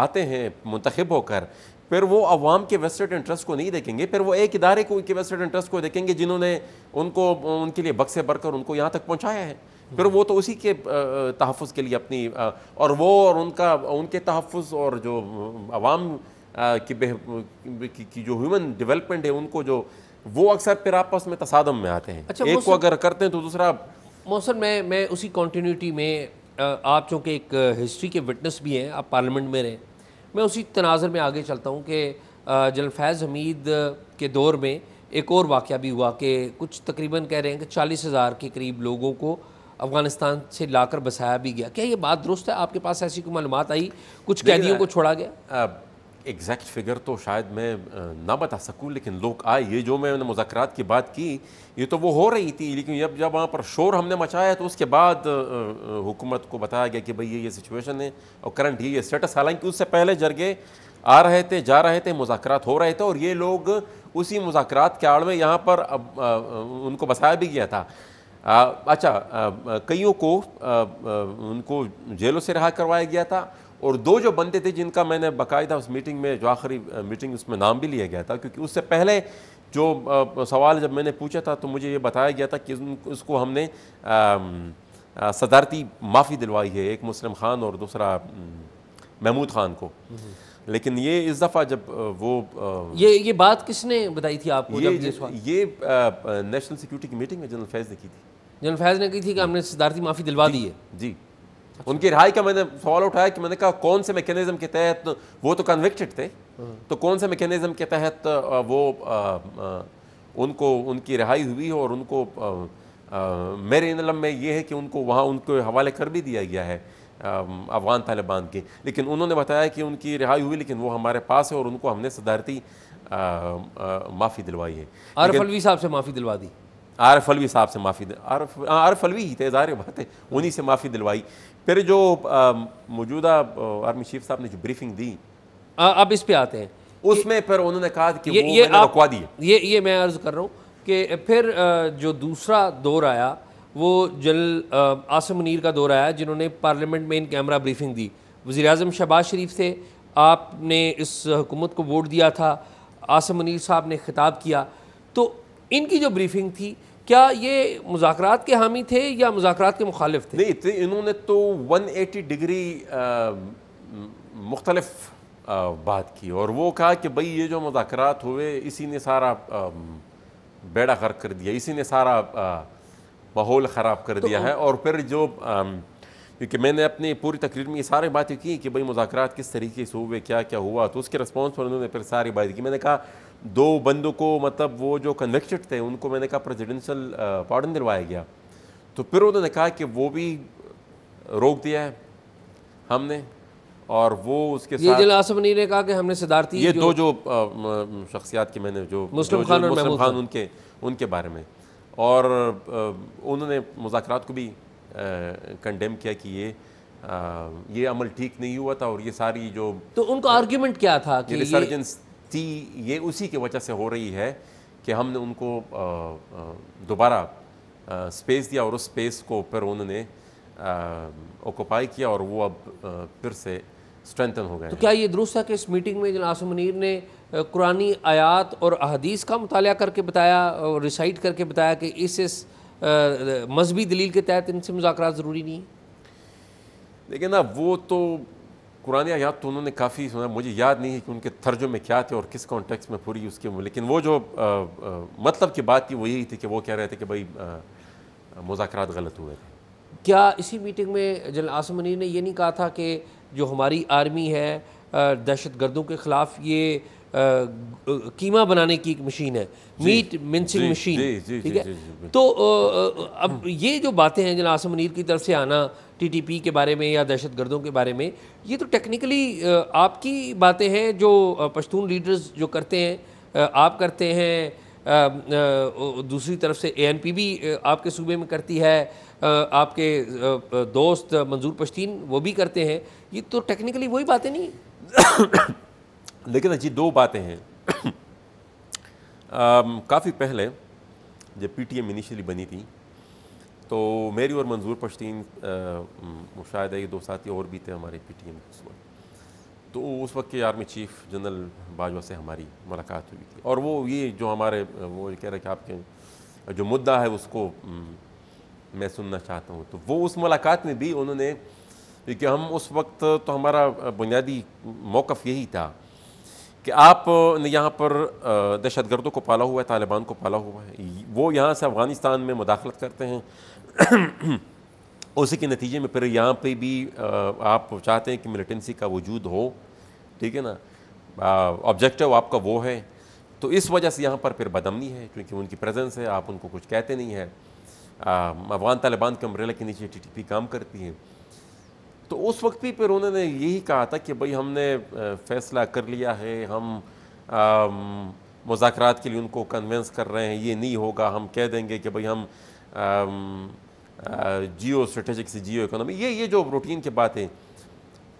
आते हैं मंतखब होकर फिर वो अवाम के वेस्टेड इंटरेस्ट को नहीं देखेंगे फिर वो एक इदारे को के वेस्टेड इंटरेस्ट को देखेंगे जिन्होंने उनको उनके लिए बक्से भरकर उनको यहाँ तक पहुँचाया है फिर वो तो उसी के तहफ़ के लिए अपनी और वो और उनका उनके तहफ़ और जो अवाम की, की जो ह्यूमन डेवलपमेंट है उनको जो वो अक्सर फिर आपस में तसादम में आते हैं अच्छा, एक को अगर करते हैं तो दूसरा मौसम मैं मैं उसी कॉन्टीन्यूटी में आप चूँकि एक हिस्ट्री के विटनेस भी हैं आप पार्लियामेंट में रहे मैं उसी तनाजर में आगे चलता हूँ कि जनरल फैज़ हमीद के दौर में एक और वाक़ भी हुआ कि कुछ तकरीबन कह रहे हैं कि चालीस हज़ार के करीब लोगों को अफगानिस्तान से लाकर बसाया भी गया क्या ये बात दुरुस्त है आपके पास ऐसी कोई मालूम आई कुछ कैदियों को छोड़ा गया एग्जैक्ट फिगर तो शायद मैं ना बता सकूं लेकिन लोग आए ये जो मैंने मुजाकर की बात की ये तो वो हो रही थी लेकिन जब जब वहाँ पर शोर हमने मचाया तो उसके बाद हुकूमत को बताया गया कि भाई ये ये सिचुएशन है और करंट ये ये स्टेटस हालांकि उससे पहले जरगे आ रहे थे जा रहे थे मुजात हो रहे थे और ये लोग उसी मुजाकर के आड़ में यहाँ पर अब आ, उनको बसाया भी गया था आ, अच्छा कईयों को आ, उनको जेलों से रहा करवाया गया था और दो जो बंदे थे जिनका मैंने बाकायदा उस मीटिंग में जो आखिरी मीटिंग उसमें नाम भी लिया गया था क्योंकि उससे पहले जो सवाल जब मैंने पूछा था तो मुझे ये बताया गया था कि उसको हमने सदारती माफ़ी दिलवाई है एक मुस्लिम ख़ान और दूसरा महमूद ख़ान को लेकिन ये इस दफ़ा जब वो आ, ये ये बात किसने बताई थी आपको ये जब ये, ये नेशनल सिक्योरिटी की मीटिंग में जनरल फैज़ ने की थी जनरल फैज़ ने की थी कि हमने सदारती माफ़ी दिलवा दी है जी अच्छा। उनकी रिहाई का मैंने सवाल उठाया कि मैंने कहा कौन से मैकेनिज्म के तहत वो तो कन्विक्टेड थे तो कौन से मैकेनिज्म के तहत वो आ, आ, उनको उनकी रिहाई हुई और उनको आ, मेरे इनलम में ये है कि उनको वहाँ उनको हवाले कर भी दिया गया है अफगान तालिबान के लेकिन उन्होंने बताया कि उनकी रिहाई हुई लेकिन वो हमारे पास है और उनको हमने सदारती माफ़ी दिलवाई है आरफ अलवी साहब से माफ़ी दिलवा दी आरफ अलवी साहब से माफ़ी आरफ आरफ अलवी ही थे ज़ाहिर बात है उन्हीं से माफ़ी दिलवाई फिर जो मौजूदा आर्मी चीफ साहब ने जो ब्रीफिंग दी आ, अब इस पे आते हैं उसमें फिर उन्होंने कहा कि ये ये रुकवा दिए ये ये मैं अर्ज कर रहा हूँ कि फिर जो दूसरा दौर आया वो जनरल आसम मुनीर का दौर आया जिन्होंने पार्लियामेंट में इन कैमरा ब्रीफिंग दी वज़ी अजम शहबाज शरीफ थे आपने इस हुकूमत को वोट दिया था आसम मुनीर साहब ने खिताब किया तो इनकी जो ब्रीफिंग थी क्या ये मुजाकर के हामी थे या मुजाकर के मुखालिफ थे नहीं तो इन्होंने तो 180 डिग्री मुख्तलफ बात की और वो कहा कि भाई ये जो मुजाकर हुए इसी ने सारा बेड़ा गर्क कर दिया इसी ने सारा माहौल ख़राब कर तो दिया है और फिर जो क्योंकि मैंने अपनी पूरी तकरीर में ये सारी बातें की कि भाई मुजाकर किस तरीके से हुए क्या क्या हुआ तो उसके रिस्पॉन्स पर उन्होंने फिर सारी बातें की मैंने कहा दो बंदों को मतलब वो जो कन्विक्टेड थे उनको मैंने कहा प्रेसिडेंशियल पार्डन दिलवाया गया तो फिर उन्होंने कहा कि वो भी रोक दिया है हमने और वो उसके ये साथ आसमनी ने कहा कि हमने सिदारती ये जो दो जो शख्सियात के मैंने जो मुस्लिम खान और मुस्लिम खान उनके उनके बारे में और उन्होंने मुजाकर को भी कंडेम किया कि ये आ, ये अमल ठीक नहीं हुआ था और ये सारी जो तो उनका आर्ग्यूमेंट क्या था कि रिसर्जेंस सख्ती ये उसी की वजह से हो रही है कि हमने उनको दोबारा स्पेस दिया और उस स्पेस को फिर उन्होंने ऑक्यूपाई किया और वो अब फिर से स्ट्रेंथन हो गए तो क्या ये दुरुस्त है कि इस मीटिंग में जिन आसम मुनीर ने कुरानी आयात और अहदीस का मताल करके बताया और रिसाइट करके बताया कि इस इस मजहबी दलील के तहत इनसे मुजाकर ज़रूरी नहीं है देखिए ना वो तो कुरान याद तो उन्होंने काफ़ी सुना मुझे याद नहीं है कि उनके थर्जों में क्या थे और किस कॉन्टेक्स में पूरी उसके लेकिन वो जो आ, आ, मतलब की बात थी वो यही थी कि वो कह रहे थे कि भाई मुजाकर गलत हुए थे क्या इसी मीटिंग में जनरल आसम मनी ने यह नहीं कहा था कि जो हमारी आर्मी है दहशत गर्दों के ख़िलाफ़ ये आ, कीमा बनाने की एक मशीन है मीट मिनसिंग मशीन ठीक है तो आ, अब ये जो बातें हैं जना आसम मनीर की तरफ से आना टीटीपी के बारे में या दहशत गर्दों के बारे में ये तो टेक्निकली आपकी बातें हैं जो पश्तून लीडर्स जो करते हैं आप करते हैं दूसरी तरफ से ए भी आपके सूबे में करती है आपके दोस्त मंजूर पश्तीन वो भी करते हैं ये तो टेक्निकली वही बातें नहीं (coughs) लेकिन अच्छी दो बातें हैं (coughs) काफ़ी पहले जब पी टी एम इनिशियली बनी थी तो मेरी और मंजूर पश्तीन मुशाह ये दो साथी और भी थे हमारे पी टी एम उस वक्त तो उस वक्त के आर्मी चीफ जनरल बाजवा से हमारी मुलाकात हुई थी और वो ये जो हमारे वो कह रहे कि आपके जो मुद्दा है उसको मैं सुनना चाहता हूँ तो वो उस मुलाकात में भी उन्होंने क्योंकि हम उस वक्त तो हमारा बुनियादी मौक़ यही था कि आप यहाँ पर दहशत गर्दों को पाला हुआ है तालिबान को पाला हुआ है वो यहाँ से अफ़गानिस्तान में मुदाखलत करते हैं (clears throat) उसी के नतीजे में फिर यहाँ पे भी आप चाहते हैं कि मिलिटेंसी का वजूद हो ठीक है ना ऑब्जेक्टिव आपका वो है तो इस वजह से यहाँ पर फिर बदमनी है क्योंकि उनकी प्रेजेंस है आप उनको कुछ कहते नहीं है अफ़गान तालिबान के अम्ब्रेला के नीचे टी काम करती है तो उस वक्त भी फिर उन्होंने यही कहा था कि भाई हमने फैसला कर लिया है हम मुजाकर के लिए उनको कन्वेंस कर रहे हैं ये नहीं होगा हम कह देंगे कि भाई हम जियो स्ट्रेटेजिक से जियो इकोनॉमी ये ये जो रूटीन की बात है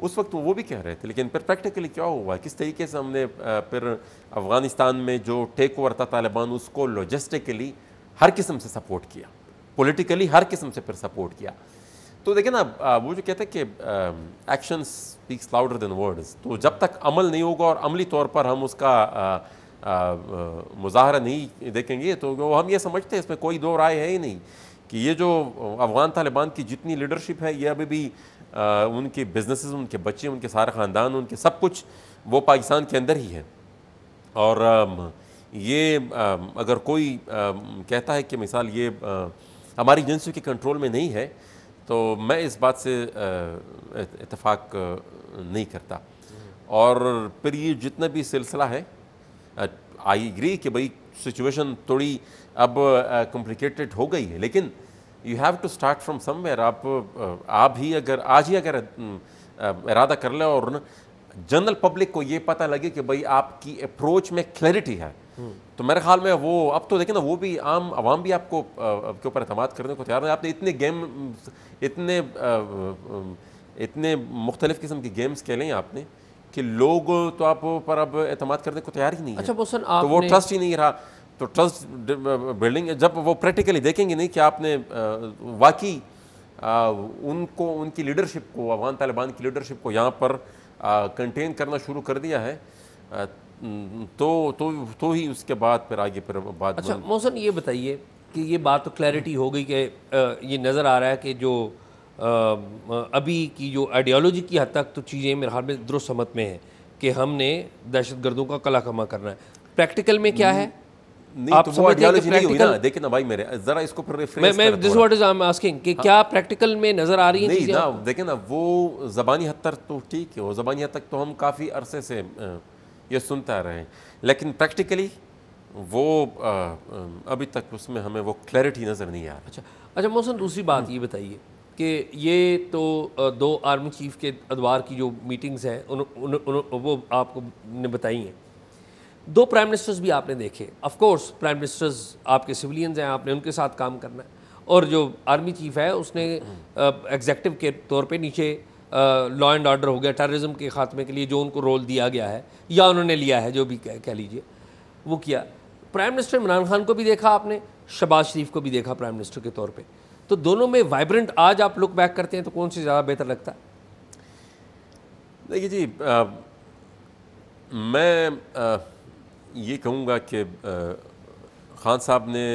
उस वक्त वो भी कह रहे थे लेकिन फिर प्रैक्टिकली क्या हुआ किस तरीके से हमने फिर अफ़गानिस्तान में जो टेक ओवर था तालिबान उसको लॉजिस्टिकली हर किस्म से सपोर्ट किया पॉलिटिकली हर किस्म से फिर सपोर्ट किया तो देखिए ना वो जो कहते हैं कि action speaks louder than words तो जब तक अमल नहीं होगा और अमली तौर पर हम उसका मुजाहरा नहीं देखेंगे तो वो हम ये समझते हैं इसमें कोई दो राय है ही नहीं कि ये जो अफ़गान तालिबान की जितनी लीडरशिप है ये अभी भी आ, उनके बिजनेस उनके बच्चे उनके सारा ख़ानदान उनके सब कुछ वो पाकिस्तान के अंदर ही है और आ, ये आ, अगर कोई कहता है कि मिसाल ये हमारी एजेंसी के कंट्रोल में नहीं है तो मैं इस बात से इतफाक नहीं करता और फिर ये जितना भी सिलसिला है आई एग्री कि भाई सिचुएशन थोड़ी अब कॉम्प्लिकेटेड हो गई है लेकिन you have to start from somewhere आप आप ही अगर आज ही अगर इरादा कर लें और जनरल पब्लिक को ये पता लगे कि भाई आपकी अप्रोच में क्लैरिटी है तो मेरे ख्याल में वो अब तो देखें ना वो भी आम आवाम भी आपको के ऊपर अहतम करने को तैयार है आपने इतने गेम इतने इतने मुख्तलिफ किस्म के गेम्स खेले हैं आपने कि लोग तो आप पर अब अहतम करने को तैयार ही नहीं अच्छा आपने तो वो ट्रस्ट ही नहीं रहा तो ट्रस्ट बिल्डिंग जब वो प्रैक्टिकली देखेंगे नहीं कि आपने वाकई उनको उनकी लीडरशिप को अफगान तालिबान की लीडरशिप को यहाँ पर कंटेन करना शुरू कर दिया है हम्म, तो तो तो ही उसके बाद फिर आगे फिर बात अच्छा मौसम ये बताइए कि ये बात तो क्लैरिटी हो गई कि ये नज़र आ रहा है कि जो अभी की जो आइडियोलॉजी की हद तक तो चीज़ें मेरे हाल में दुरुस्त समत में है कि हमने दहशत गर्दों का कला कमा करना है प्रैक्टिकल में क्या है नहीं आप तो वो आइडियोलॉजी नहीं हुई ना ना भाई मेरे जरा इसको मैं मैं हाँ। क्या प्रैक्टिकल में नजर आ रही है ना वो जबानी हद तक तो ठीक है वो जबानी हद तक तो हम काफ़ी अरसे से या सुनता रहें लेकिन प्रैक्टिकली वो आ, अभी तक उसमें हमें वो क्लैरिटी नज़र नहीं आ अच्छा अच्छा मौसम दूसरी बात ये बताइए कि ये तो दो आर्मी चीफ के अदवार की जो मीटिंग्स हैं उन, उन, उन, वो आपको ने बताई हैं दो प्राइम मिनिस्टर्स भी आपने देखे ऑफ कोर्स प्राइम मिनिस्टर्स आपके सिविलियंस हैं आपने उनके साथ काम करना है और जो आर्मी चीफ है उसने एग्जेक्टिव के तौर पे नीचे लॉ एंड ऑर्डर हो गया टेररिज्म के खात्मे के लिए जो उनको रोल दिया गया है या उन्होंने लिया है जो भी कह, कह लीजिए वो किया प्राइम मिनिस्टर इमरान खान को भी देखा आपने शबाज शरीफ को भी देखा प्राइम मिनिस्टर के तौर पर तो दोनों में वाइब्रेंट आज आप लुक बैक करते हैं तो कौन से ज़्यादा बेहतर लगता है देखिए जी आ, मैं आ, ये कहूँगा कि खान साहब ने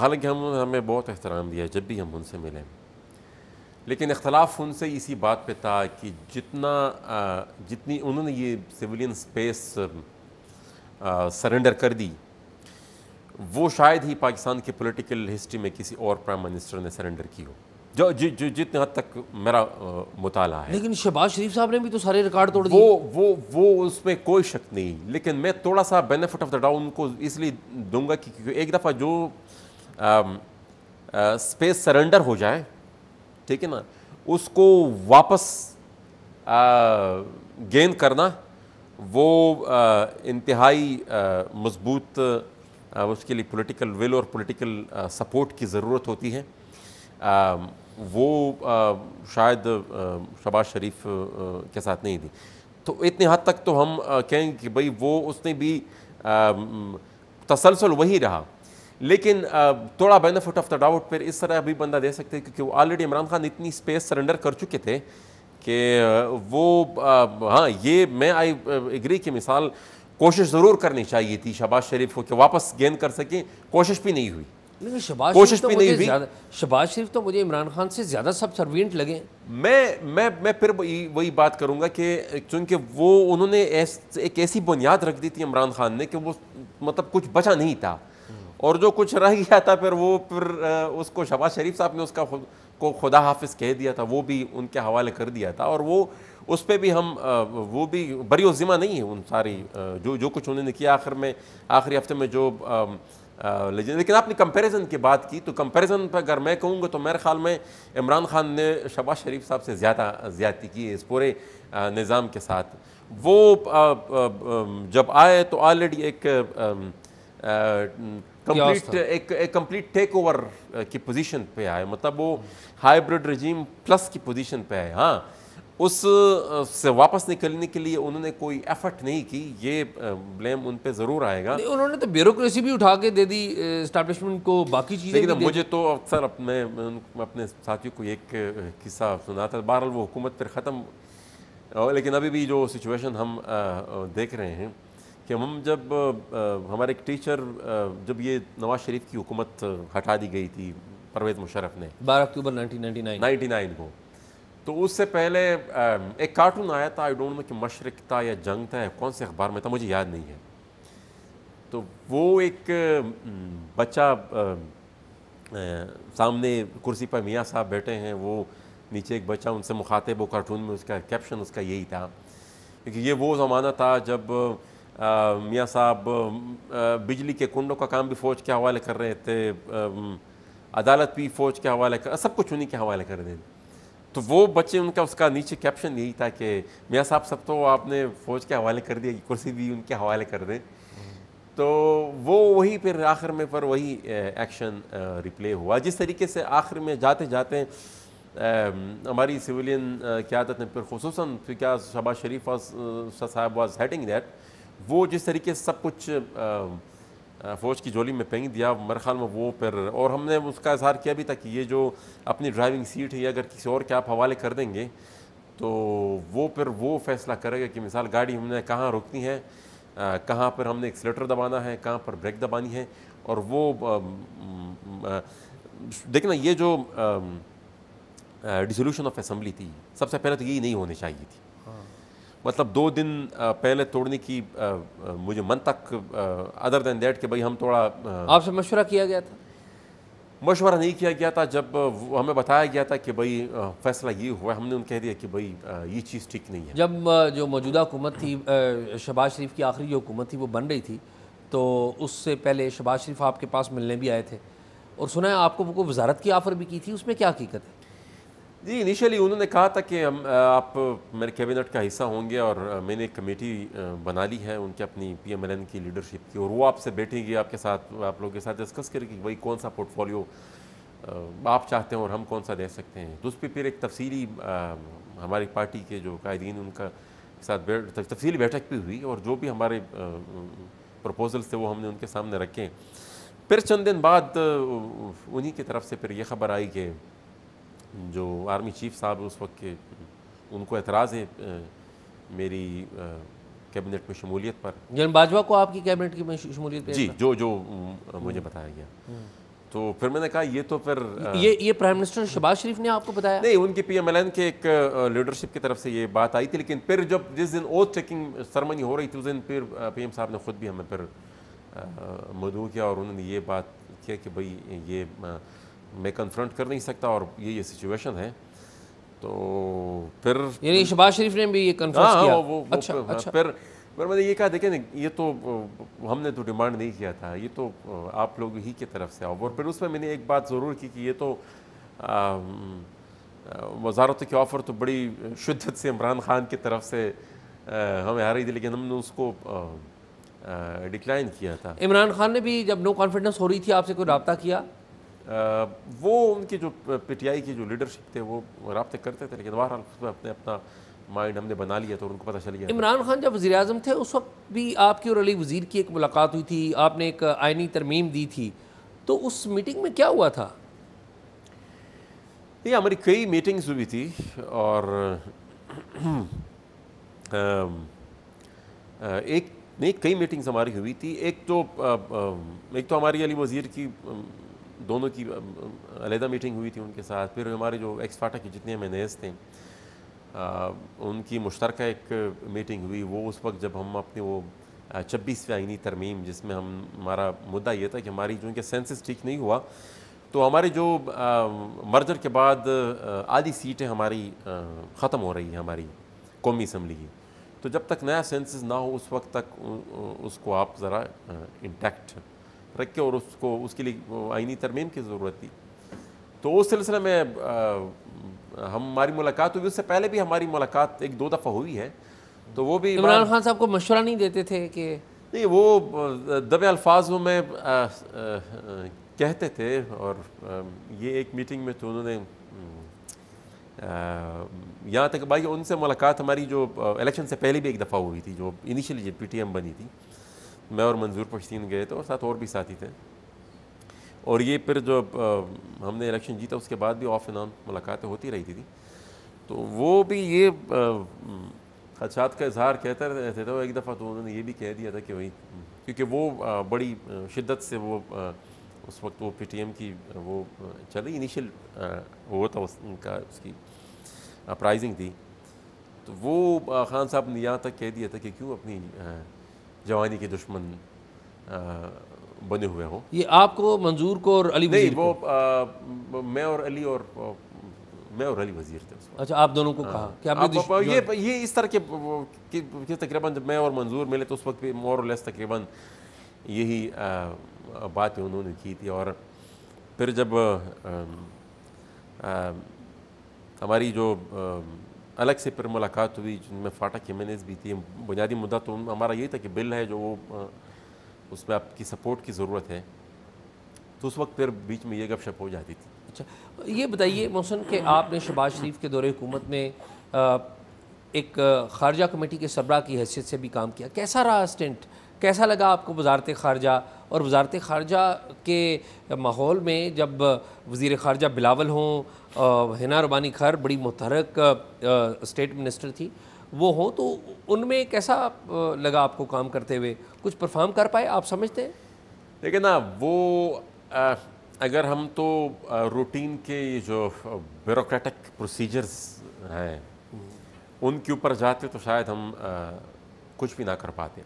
हालांकि हम हमें बहुत एहतराम दिया है जब भी हम उनसे मिले लेकिन इख्तलाफ उनसे इसी बात पे था कि जितना जितनी उन्होंने ये सिविलियन स्पेस सरेंडर कर दी वो शायद ही पाकिस्तान की पॉलिटिकल हिस्ट्री में किसी और प्राइम मिनिस्टर ने सरेंडर की हो जो जि, जो जितने हद तक मेरा मुताल है लेकिन शहबाज शरीफ साहब ने भी तो सारे रिकॉर्ड तोड़ दिए वो वो वो उसमें कोई शक नहीं लेकिन मैं थोड़ा सा बेनिफिट ऑफ द डाउन उनको इसलिए दूंगा कि क्योंकि एक दफ़ा जो आ, आ, स्पेस सरेंडर हो जाए ठीक है ना उसको वापस गेंद करना वो इंतहाई मजबूत उसके लिए पॉलिटिकल विल और पॉलिटिकल सपोर्ट की ज़रूरत होती है आ, वो आ, शायद शबाज शरीफ के साथ नहीं थी तो इतने हद तक तो हम कहेंगे कि भाई वो उसने भी तसलसल वही रहा लेकिन थोड़ा बेनिफिट ऑफ द डाउट पर इस तरह भी बंदा दे सकते क्योंकि वो ऑलरेडी इमरान खान इतनी स्पेस सरेंडर कर चुके थे कि वो हाँ ये मैं आई एग्री की मिसाल कोशिश ज़रूर करनी चाहिए थी शबाज शरीफ को कि वापस गेंद कर सकें कोशिश भी नहीं हुई शबाज कोशिश तो भी तो नहीं हुई शबाज शरीफ तो मुझे इमरान खान से ज़्यादा सब सर्वेंट लगे मैं मैं मैं फिर वही बात करूँगा कि चूँकि वो उन्होंने एस, एक ऐसी बुनियाद रख दी थी इमरान खान ने कि वो मतलब कुछ बचा नहीं था और जो कुछ रह गया था फिर वो फिर उसको शबाज शरीफ साहब ने उसका खुद को खुदा हाफिज कह दिया था वो भी उनके हवाले कर दिया था और वो उस पर भी हम वो भी बरी ज़िम्मा नहीं है उन सारी जो जो कुछ उन्होंने किया आखिर में आखिरी हफ्ते में जो लेकिन आपने कंपैरिजन की बात की तो कंपैरिजन पर अगर मैं कहूँगा तो मेरे ख्याल में इमरान खान ने शबाज शरीफ साहब से ज़्यादा ज़्यादती की है इस पूरे निज़ाम के साथ वो जब आए तो ऑलरेडी एक कंप्लीट एक एक कंप्लीट टेक ओवर की पोजीशन पे आए मतलब वो हाइब्रिड रजीम प्लस की पोजीशन पे आए हाँ उस eh, से वापस निकलने के लिए उन्होंने कोई एफर्ट नहीं की ये ब्लेम eh, उन पे ज़रूर आएगा उन्होंने तो ब्यूरोक्रेसी भी उठा के दे दी स्टैब्लिशमेंट eh, को बाकी चीज़ें लेकिन मुझे तो अक्सर अपने अपने साथियों को एक किस्सा सुना था बहरहाल वो हुकूमत फिर ख़त्म लेकिन अभी भी जो सिचुएशन हम देख रहे हैं कि हम जब हमारे एक टीचर जब ये नवाज शरीफ की हुकूमत हटा दी गई थी परवेज मुशरफ ने बारह अक्टूबर 1999 99 को तो उससे पहले एक कार्टून आया था आई डोंट नो कि मशरक था या जंग था कौन से अखबार में था मुझे याद नहीं है तो वो एक बच्चा सामने कुर्सी पर मियाँ साहब बैठे हैं वो नीचे एक बच्चा उनसे मुखातिब वो कार्टून में उसका कैप्शन उसका यही था क्योंकि ये वो ज़माना था जब मियाँ साहब बिजली के कुंडों का काम भी फ़ौज के हवाले कर रहे थे अदालत भी फ़ौज के हवाले कर सब कुछ उन्हीं के हवाले कर रहे थे तो वो बच्चे उनका उसका नीचे कैप्शन यही था कि मियाँ साहब सब तो आपने फ़ौज के हवाले कर दिया कि कुर्सी भी उनके हवाले कर दें तो वो वही फिर आखिर में पर वही एक्शन रिप्ले हुआ जिस तरीके से आखिर में जाते जाते हमारी सिविलियन क्यादत ने फिर खसूस क्या शबाज शरीफ साहब वॉज हेटिंग दैट वो जिस तरीके से सब कुछ फ़ौज की जोली में पहन दिया मेरे ख्याल में वो फिर और हमने उसका इजहार किया भी था कि ये जो अपनी ड्राइविंग सीट है अगर किसी और के आप हवाले कर देंगे तो वो फिर वो फैसला करेगा कि मिसाल गाड़ी हमने कहाँ रोकनी है कहाँ पर हमने एक्सलेटर दबाना है कहाँ पर ब्रेक दबानी है और वो देखना ये जो डिसोल्यूशन ऑफ असम्बली थी सबसे पहले तो यही नहीं होनी चाहिए थी मतलब दो दिन पहले तोड़ने की मुझे मन तक अदर देन देट कि भाई हम थोड़ा आपसे मशवरा किया गया था मशवरा नहीं किया गया था जब हमें बताया गया था कि भाई फैसला ये हुआ हमने उन कह दिया कि भाई ये चीज़ ठीक नहीं है जब जो मौजूदा हुकूमत थी शबाज शरीफ की आखिरी जो हुकूमत थी वो बन रही थी तो उससे पहले शहबाज शरीफ आपके पास मिलने भी आए थे और सुना है आपको वो वजारत की आफ़र भी की थी उसमें क्या हकीकत है जी इनिशियली उन्होंने कहा था कि हम आप मेरे कैबिनेट का हिस्सा होंगे और मैंने एक कमेटी बना ली है उनके अपनी पीएमएलएन की लीडरशिप की और वो आपसे बैठेंगे आपके साथ आप लोगों के साथ डिस्कस करेंगे कि भाई कौन सा पोर्टफोलियो आप चाहते हैं और हम कौन सा दे सकते हैं तो उस पर फिर एक तफसीली हमारी पार्टी के जो कायदीन उनका साथ तफसी बैठक भी हुई और जो भी हमारे प्रपोजल्स थे वो हमने उनके सामने रखे फिर चंद दिन बाद उन्हीं की तरफ से फिर यह खबर आई कि जो आर्मी चीफ साहब उस वक्त के उनको एतराज़ है मेरी कैबिनेट में शमूलियत पर जन बाजवा को आपकी कैबिनेट की शमूलियत जी जो जो हम्म। मुझे बताया गया हम्म। तो फिर मैंने कहा ये तो फिर ये ये प्राइम मिनिस्टर शहबाज शरीफ ने आपको बताया नहीं उनकी पी एम एल एन के एक लीडरशिप की तरफ से ये बात आई थी लेकिन फिर जब जिस दिन ओ चेकिंग सरमनी हो रही थी उस दिन फिर पी एम साहब ने खुद भी हमें फिर मदू किया और उन्होंने ये बात किया कि भाई ये મે કન્ફ્રન્ટ કર ਨਹੀਂ سکتا ઓર યહી સિચ્યુએશન હે તો ફિર યે શબાશ શરીફ ને ભી યે કન્ફર્સ کیا વો વો ફિર પરમેદ યે કહે દેખે ને યે તો હમણે તો ડિમાન્ડ નહીં કિયા થા યે તો આપ લોગ હી કે તરફ સે ઓવર પર ઉસ પર મેને એક બાત જરૂર કી કે યે તો વઝારત કે ઓફર તો બડી શુદ્દત સે इमरान खान કે તરફ સે હમે હારે દી લેકિન હમન ઉસકો ડિક્લાઇન કિયા થા इमरान खान ને ભી જબ નો કોન્ફિડન્સ હો રહી થી આપસે કોઈ رابطہ કિયા वो उनकी जो पीटीआई की जो लीडरशिप थे वो रबते करते थे लेकिन बहरहाल अपने अपना माइंड हमने बना लिया तो उनको पता चल गया इमरान खान जब वजी अजम थे उस वक्त भी आपकी और अली वज़ीर की एक मुलाकात हुई थी आपने एक आइनी तरमीम दी थी तो उस मीटिंग में क्या हुआ था ये हमारी कई मीटिंग्स हुई थी और (clears throat) एक नहीं कई मीटिंग्स हमारी हुई थी एक तो एक तो हमारी अली वज़ीर की दोनों की अलहदा मीटिंग हुई थी उनके साथ फिर हमारे जो एक्स फाटा के जितने एम थे आ, उनकी मुश्तरक एक मीटिंग हुई वो उस वक्त जब हम अपने वो छब्बीसवें आइनी तरमीम जिसमें हम हमारा मुद्दा ये था कि हमारी जो इनके सेंसिस ठीक नहीं हुआ तो हमारे जो मर्जर के बाद आधी सीटें हमारी ख़त्म हो रही हैं हमारी कौमी असम्बली की तो जब तक नया सेंसिस ना हो उस वक्त तक उसको आप ज़रा इंटैक्ट रख के और उसको उसके लिए आइनी तरमीम की ज़रूरत थी तो उस सिलसिले में हमारी मुलाकात हुई उससे पहले भी हमारी मुलाकात एक दो दफ़ा हुई है तो वो भी इमरान खान साहब को मशवरा नहीं देते थे कि नहीं वो दबे अल्फाज में आ, आ, कहते थे और ये एक मीटिंग में तो उन्होंने यहाँ तक भाई उनसे मुलाकात हमारी जो इलेक्शन से पहले भी एक दफ़ा हुई थी जो इनिशियली पी टी एम बनी थी मैं और मंजूर पश्तीन गए थे तो और साथ और भी साथी थे और ये फिर जो आ, हमने इलेक्शन जीता उसके बाद भी ऑफ एंड ऑन मुलाकातें होती रही थी तो वो भी ये खदशात का इजहार कहते रहते थे और एक दफ़ा तो उन्होंने ये भी कह दिया था कि भाई क्योंकि वो आ, बड़ी शिद्दत से वो आ, उस वक्त वो एम की वो चली इनिशियल वो था उनका उसकी प्राइजिंग थी तो वो खान साहब ने यहाँ तक कह दिया था कि क्यों अपनी जवानी के दुश्मन बने हुए हों ये आपको मंजूर को और अली नहीं वो आ, मैं और अली और मैं और अली वजीर थे अच्छा आप दोनों को कहा कि आपने ये ये इस तरह के, के तकरीबन जब मैं और मंजूर मिले तो उस वक्त भी मोर लेस तकरीबन यही बात उन्होंने की थी और फिर जब हमारी जो अलग से फिर मुलाकात हुई जिनमें फाटा खेमेनेस भी थी बुनियादी मुद्दा तो हमारा यही था कि बिल है जो वो उसमें आपकी सपोर्ट की ज़रूरत है तो उस वक्त फिर बीच में ये गपशप हो जाती थी अच्छा ये बताइए मौसम कि आपने शहबाज शरीफ के दौरे हुकूमत में एक खारजा कमेटी के सरबरा की हैसियत से भी काम किया कैसा रहा स्टेंट कैसा लगा आपको वजारत खारजा और वजारत खारजा के माहौल में जब वज़ी खारजा बिलावल हों हिना रबानी खर बड़ी मुतहरक स्टेट मिनिस्टर थी वो हों तो उनमें कैसा लगा आपको काम करते हुए कुछ परफॉर्म कर पाए आप समझते हैं देखिए ना वो आ, अगर हम तो रूटीन के जो ब्यूरोक्रेटिक प्रोसीजर्स हैं हम्म। उनके ऊपर जाते तो शायद हम आ, कुछ भी ना कर पाते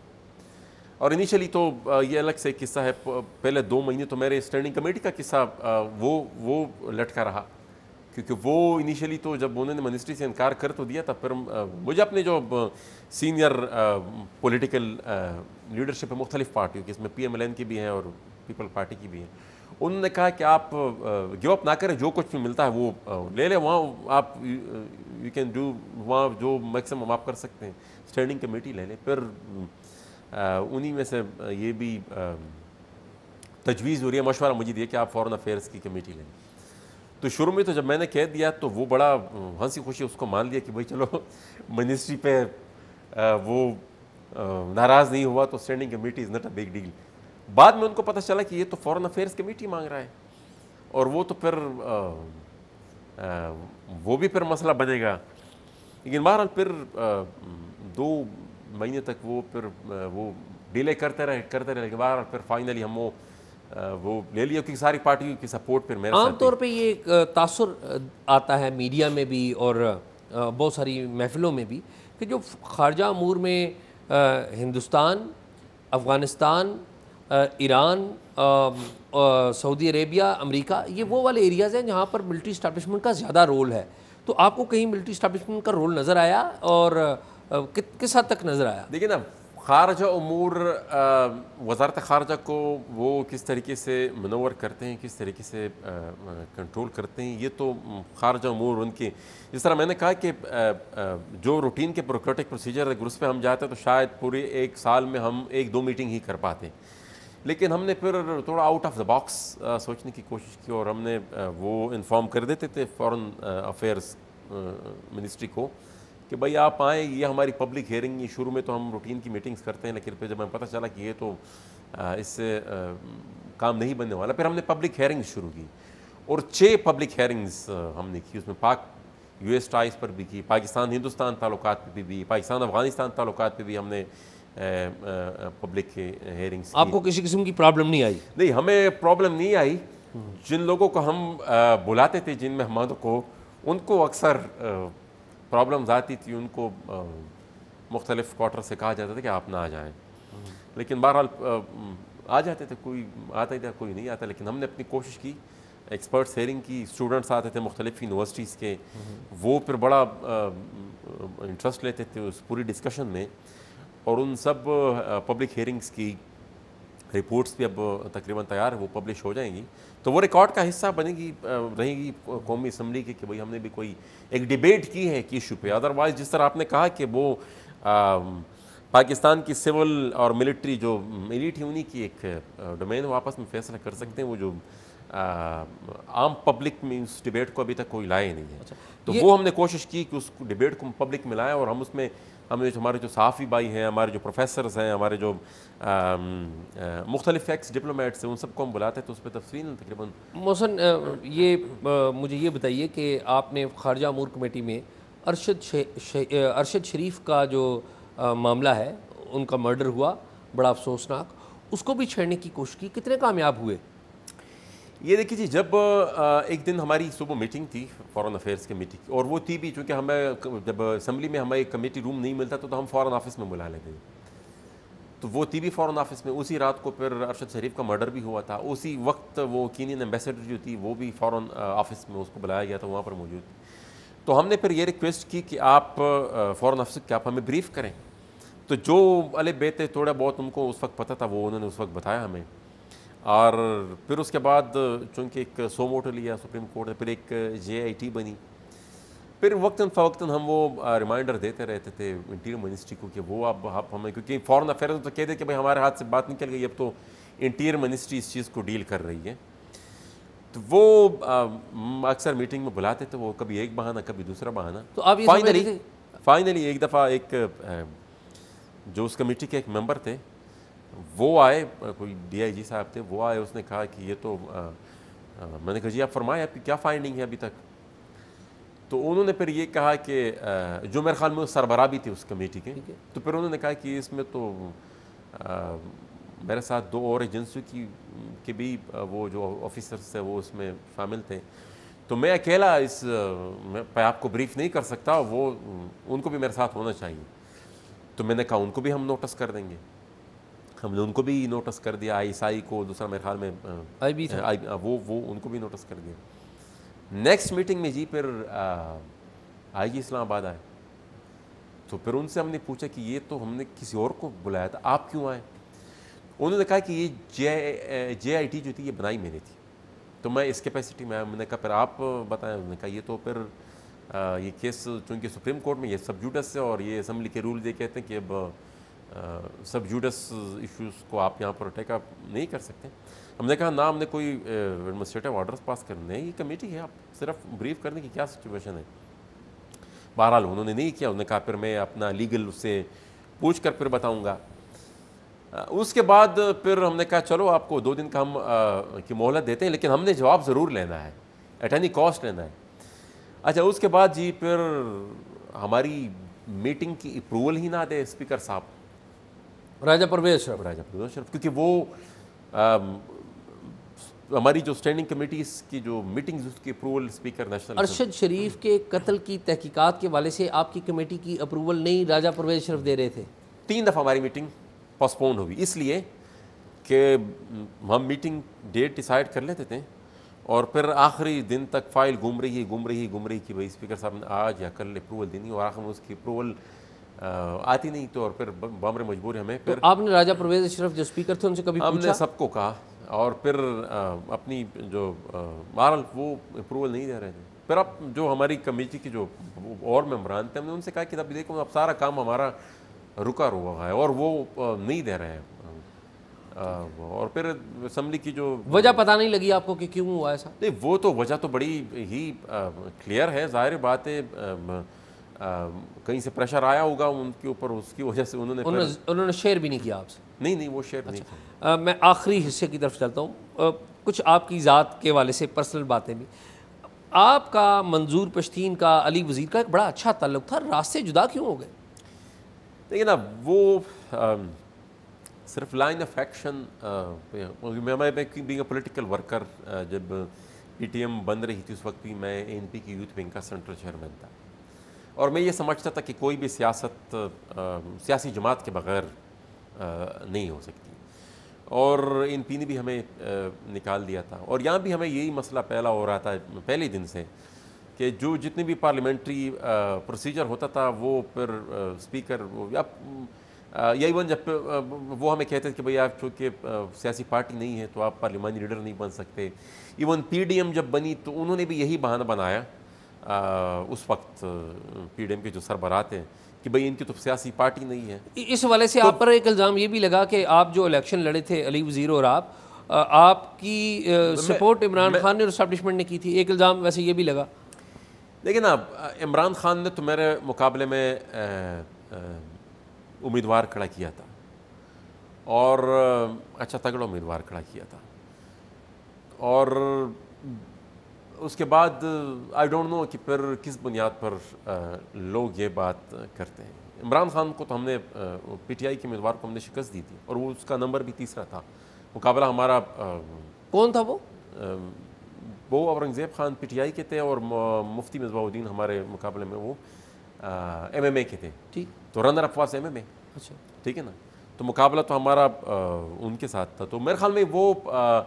और इनिशियली तो uh, ये अलग से किस्सा है पहले दो महीने तो मेरे स्टैंडिंग कमेटी का किस्सा uh, वो वो लटका रहा क्योंकि वो इनिशियली तो जब उन्होंने मिनिस्ट्री से इनकार कर तो दिया था फिर uh, मुझे अपने जो सीनियर पॉलिटिकल लीडरशिप है मुख्तलिफ पार्टियों की इसमें पी एम एल एन की भी हैं और पीपल पार्टी की भी हैं उन्होंने कहा कि आप गिव अप ना करें जो कुछ भी मिलता है वो ले लें वहाँ आप यू कैन डू वहाँ जो मैक्सिमम आप कर सकते हैं स्टैंडिंग कमेटी ले लें फिर उन्हीं में से ये भी तजवीज़ हो रही है मशवरा मुझे दिया कि आप फ़ॉरन अफेयर्स की कमेटी लें तो शुरू में तो जब मैंने कह दिया तो वो बड़ा हंसी खुशी उसको मान लिया कि भाई चलो (laughs) मिनिस्ट्री पे वो नाराज़ नहीं हुआ तो standing committee is not a big deal बाद में उनको पता चला कि ये तो फॉरेन अफेयर्स कमेटी मांग रहा है और वो तो फिर वो भी फिर मसला बनेगा लेकिन बहरहाल फिर दो महीने तक वो फिर वो डिले करते रहे करते रहे बार फिर फाइनली हम वो वो ले लिए क्योंकि सारी पार्टियों की सपोर्ट फिर मेरे आमतौर पर ये तासर आता है मीडिया में भी और बहुत सारी महफिलों में भी कि जो खारजा अमूर में Hindustan Afghanistan Iran Saudi Arabia America ये वो वाले एरियाज़ हैं जहाँ पर मिलिट्री इस्टबलिशमेंट का ज़्यादा रोल है तो आपको कहीं मिलिट्री इस्टबलिशमेंट का रोल नज़र आया और कि, किस हद तक नज़र आया देखिए ना खारजा अमूर वजारत खारजा को वो किस तरीके से मनोवर करते हैं किस तरीके से कंट्रोल करते हैं ये तो खारजा अमूर उनकी जिस तरह मैंने कहा कि जो रूटीन के प्रोक्रेटिक प्रोसीजर अगर उस पर हम जाते हैं तो शायद पूरे एक साल में हम एक दो मीटिंग ही कर पाते लेकिन हमने फिर थोड़ा आउट ऑफ द बॉक्स सोचने की कोशिश की और हमने वो इन्फॉर्म कर देते थे फ़ॉरन अफेयर्स मिनिस्ट्री को कि भाई आप आएँ ये हमारी पब्लिक हेयरिंग ये शुरू में तो हम रूटीन की मीटिंग्स करते हैं लेकिन फिर जब हमें पता चला कि ये तो इससे काम नहीं बनने वाला फिर हमने पब्लिक हेयरिंग शुरू की और छः पब्लिक हेयरिंग्स हमने की उसमें पाक यू एस टाइज पर भी की पाकिस्तान हिंदुस्तान ताल्लुक पर भी, भी पाकिस्तान अफगानिस्तान ताल्लुक पर भी हमने पब्लिक हेयरिंग्स आपको किसी किस्म की प्रॉब्लम नहीं आई नहीं हमें प्रॉब्लम नहीं आई हम्म। जिन लोगों को हम बुलाते थे जिन मेहमानों को उनको अक्सर प्रॉब्लम्स आती थी उनको मुख्तलिफ क्वार्टर से कहा जाता था कि आप ना आ जाएँ लेकिन बहरहाल आ जाते थे कोई आता ही था कोई नहीं आता लेकिन हमने अपनी कोशिश की एक्सपर्ट्स हेयरिंग की स्टूडेंट्स आते थे मुख्तलिफ यूनिवर्सिटीज़ के वो फिर बड़ा इंटरेस्ट लेते थे उस पूरी डिस्कशन में और उन सब पब्लिक हेयरिंग्स की रिपोर्ट्स भी अब तकरीबन तैयार है वो पब्लिश हो जाएंगी तो वो रिकॉर्ड का हिस्सा बनेगी रहेगी कौमी असम्बली की कि भाई हमने भी कोई एक डिबेट की है एक इशू पर अदरवाइज़ जिस तरह आपने कहा कि वो आ, पाकिस्तान की सिविल और मिलिट्री जो मिलिट ही उन्हीं की एक डोमेन वापस में फैसला कर सकते हैं वो जो आ, आम पब्लिक में उस डिबेट को अभी तक कोई लाए नहीं है अच्छा, तो वो हमने कोशिश की कि उस डिबेट को पब्लिक में लाएँ और हम उसमें हमें हमारे जो सहाफ़ी भाई हैं हमारे जो प्रोफेसर्स हैं हमारे जो मुख्तलिफ एक्स डिप्लोमेट्स हैं उन सबको हम बुलाते हैं तो उस पर तफसील तकरीबन मोहसन ये आ, मुझे ये बताइए कि आपने खारजा अमूर कमेटी में अरशद शे, अरशद शरीफ का जो आ, मामला है उनका मर्डर हुआ बड़ा अफसोसनाक उसको भी छेड़ने की कोशिश की कितने कामयाब हुए ये देखिए जी जब एक दिन हमारी सुबह मीटिंग थी फॉरेन अफेयर्स की मीटिंग और वो थी भी चूँकि हमें जब असम्बली में हमें एक कमेटी रूम नहीं मिलता तो, तो हम फॉरेन ऑफिस में बुला लेते तो वो थी भी फॉरेन ऑफिस में उसी रात को फिर अरशद शरीफ का मर्डर भी हुआ था उसी वक्त वो कीनियन एम्बेसडर जो थी वो भी फॉरेन ऑफिस में उसको बुलाया गया था वहाँ पर मौजूद थी तो हमने फिर ये रिक्वेस्ट की कि आप फॉरेन ऑफिस के आप हमें ब्रीफ करें तो जो अले बेते थोड़ा बहुत उनको उस वक्त पता था वो उन्होंने उस वक्त बताया हमें और फिर उसके बाद चूँकि एक सोमोटो लिया सुप्रीम कोर्ट ने फिर एक जे बनी फिर वक्ता फ़वक्ता हम वो रिमाइंडर देते रहते थे इंटीरियर मिनिस्ट्री को कि वो अब आप हमें क्योंकि फॉरेन अफेयर तो कह दे कि भाई हमारे हाथ से बात निकल गई अब तो इंटीरियर मिनिस्ट्री इस चीज़ को डील कर रही है तो वो अक्सर मीटिंग में बुलाते थे वो कभी एक बहाना कभी दूसरा बहाना तो अब फाइनली फाइनली एक दफ़ा एक जो उस कमेटी के एक मेम्बर थे वो आए कोई डीआईजी साहब थे वो आए उसने कहा कि ये तो आ, आ, मैंने कहा जी आप फरमाए आपकी क्या फाइंडिंग है अभी तक तो उन्होंने फिर ये कहा कि जुमेर खान में सरबरा भी थे उस कमेटी के तो फिर उन्होंने कहा कि इसमें तो आ, मेरे साथ दो और एजेंसियों की के भी वो जो ऑफिसर्स थे वो उसमें शामिल थे तो मैं अकेला इस मैं आपको ब्रीफ नहीं कर सकता वो उनको भी मेरे साथ होना चाहिए तो मैंने कहा उनको भी हम नोटिस कर देंगे हमने उनको भी नोटिस कर दिया आई को दूसरा मेरे ख्याल में बी आई वो वो उनको भी नोटिस कर दिया नेक्स्ट मीटिंग में जी फिर आई जी इस्लामाबाद आए तो फिर उनसे हमने पूछा कि ये तो हमने किसी और को बुलाया था आप क्यों आए उन्होंने कहा कि ये जे जे आई टी जो थी ये बनाई मैंने थी तो मैं इस कैपेसिटी में आया मैंने कहा फिर आप बताएं उन्होंने कहा ये तो फिर आ, ये केस चूँकि सुप्रीम कोर्ट में ये सब जूटस है और ये असम्बली के रूल ये कहते हैं कि अब सब जूडस इश्यूज़ को आप यहाँ पर टेकअप नहीं कर सकते हमने कहा ना हमने कोई एडमिनिस्ट्रेटिव ऑर्डर पास करने ये कमेटी है आप सिर्फ ब्रीफ करने की क्या सिचुएशन है बहरहाल उन्होंने नहीं किया उन्होंने कहा फिर मैं अपना लीगल उससे पूछ कर फिर बताऊँगा उसके बाद फिर हमने कहा चलो आपको दो दिन का हम की मोहलत देते हैं लेकिन हमने जवाब ज़रूर लेना है एट एनी कॉस्ट लेना है अच्छा उसके बाद जी फिर हमारी मीटिंग की अप्रूवल ही ना दे स्पीकर साहब राजा परवेज शर्फ राजा परवेज क्योंकि वो हमारी जो स्टैंडिंग कमेटीज़ की जो मीटिंग उसकी approval speaker national Arshad Sharif के कत्ल की तहकीकात के वाले से आपकी कमेटी की अप्रूवल नहीं राजा परवेज शरफ दे रहे थे तीन दफ़ा हमारी मीटिंग पोस्टपोन हुई इसलिए कि हम मीटिंग डेट डिसाइड कर लेते थे और फिर आखिरी दिन तक फाइल घूम रही है घूम रही है घूम रही कि भाई स्पीकर साहब ने आज या कल अप्रूवल देनी और आखिर उसकी अप्रूवल आती नहीं तो और फिर बमर मजबूर हमें तो फिर तो आपने राजा परवेज अशरफ जो स्पीकर थे उनसे कभी हमने सबको कहा और फिर अपनी जो मारल वो अप्रूवल नहीं दे रहे थे फिर अब जो हमारी कमेटी के जो और मेम्बरान थे हमने उनसे कहा कि अब देखो अब सारा काम हमारा रुका हुआ है और वो नहीं दे रहे हैं और फिर असम्बली की जो वजह पता नहीं लगी आपको कि क्यों हुआ ऐसा नहीं वो तो वजह तो बड़ी ही क्लियर है जाहिर बात है कहीं से प्रेशर आया होगा उनके ऊपर उसकी वजह से उन्होंने उन्होंने, शेयर भी नहीं किया आपसे नहीं नहीं वो शेयर अच्छा, नहीं आ, मैं आखिरी हिस्से की तरफ चलता हूँ कुछ आपकी ज़ात के वाले से पर्सनल बातें भी आपका मंजूर पश्तीन का अली वज़ीर का एक बड़ा अच्छा ताल्लुक था रास्ते जुदा क्यों हो गए देखिए ना वो आ, सिर्फ line of action political worker जब पी टी एम बन रही थी उस वक्त भी मैं एन पी की यूथ विंग का सेंट्रल चेयरमैन था और मैं ये समझता था कि कोई भी सियासत सियासी जमात के बगैर नहीं हो सकती और इन पी ने भी हमें निकाल दिया था और यहाँ भी हमें यही मसला पहला हो रहा था पहले दिन से कि जो जितनी भी पार्लियामेंट्री प्रोसीजर होता था वो फिर स्पीकर वो अब यही वन जब वो हमें कहते थे कि भाई आप चूँकि सियासी पार्टी नहीं है तो आप पार्लियामानी लीडर नहीं बन सकते इवन पीडीएम जब बनी तो उन्होंने भी यही बहाना बनाया उस वक्त पीडीएम के जो सरबरा थे कि भाई इनकी तो सियासी पार्टी नहीं है इस वाले से तो, आप पर एक इल्ज़ाम ये भी लगा कि आप जो इलेक्शन लड़े थे अली वजीर और आप आपकी सपोर्ट इमरान खान ने और स्टबलिशमेंट ने की थी एक इल्ज़ाम वैसे ये भी लगा लेकिन आप इमरान खान ने तो मेरे मुकाबले में उम्मीदवार खड़ा किया था और अच्छा तगड़ा उम्मीदवार खड़ा किया था और उसके बाद आई डोंट नो कि फिर किस बुनियाद पर लोग ये बात करते हैं इमरान खान को तो हमने पीटीआई के उम्मीदवार को हमने शिकस्त दी थी और वो उसका नंबर भी तीसरा था मुकाबला हमारा कौन था वो वो औरंगज़ेब खान पीटीआई के थे और मुफ्ती मिजबाउद्दीन हमारे मुकाबले में वो एम एम ए के थे ठीक तो रनर अफवास एम एम ए अच्छा ठीक है ना तो मुकाबला तो हमारा आ, उनके साथ था तो मेरे ख्याल में वो आ,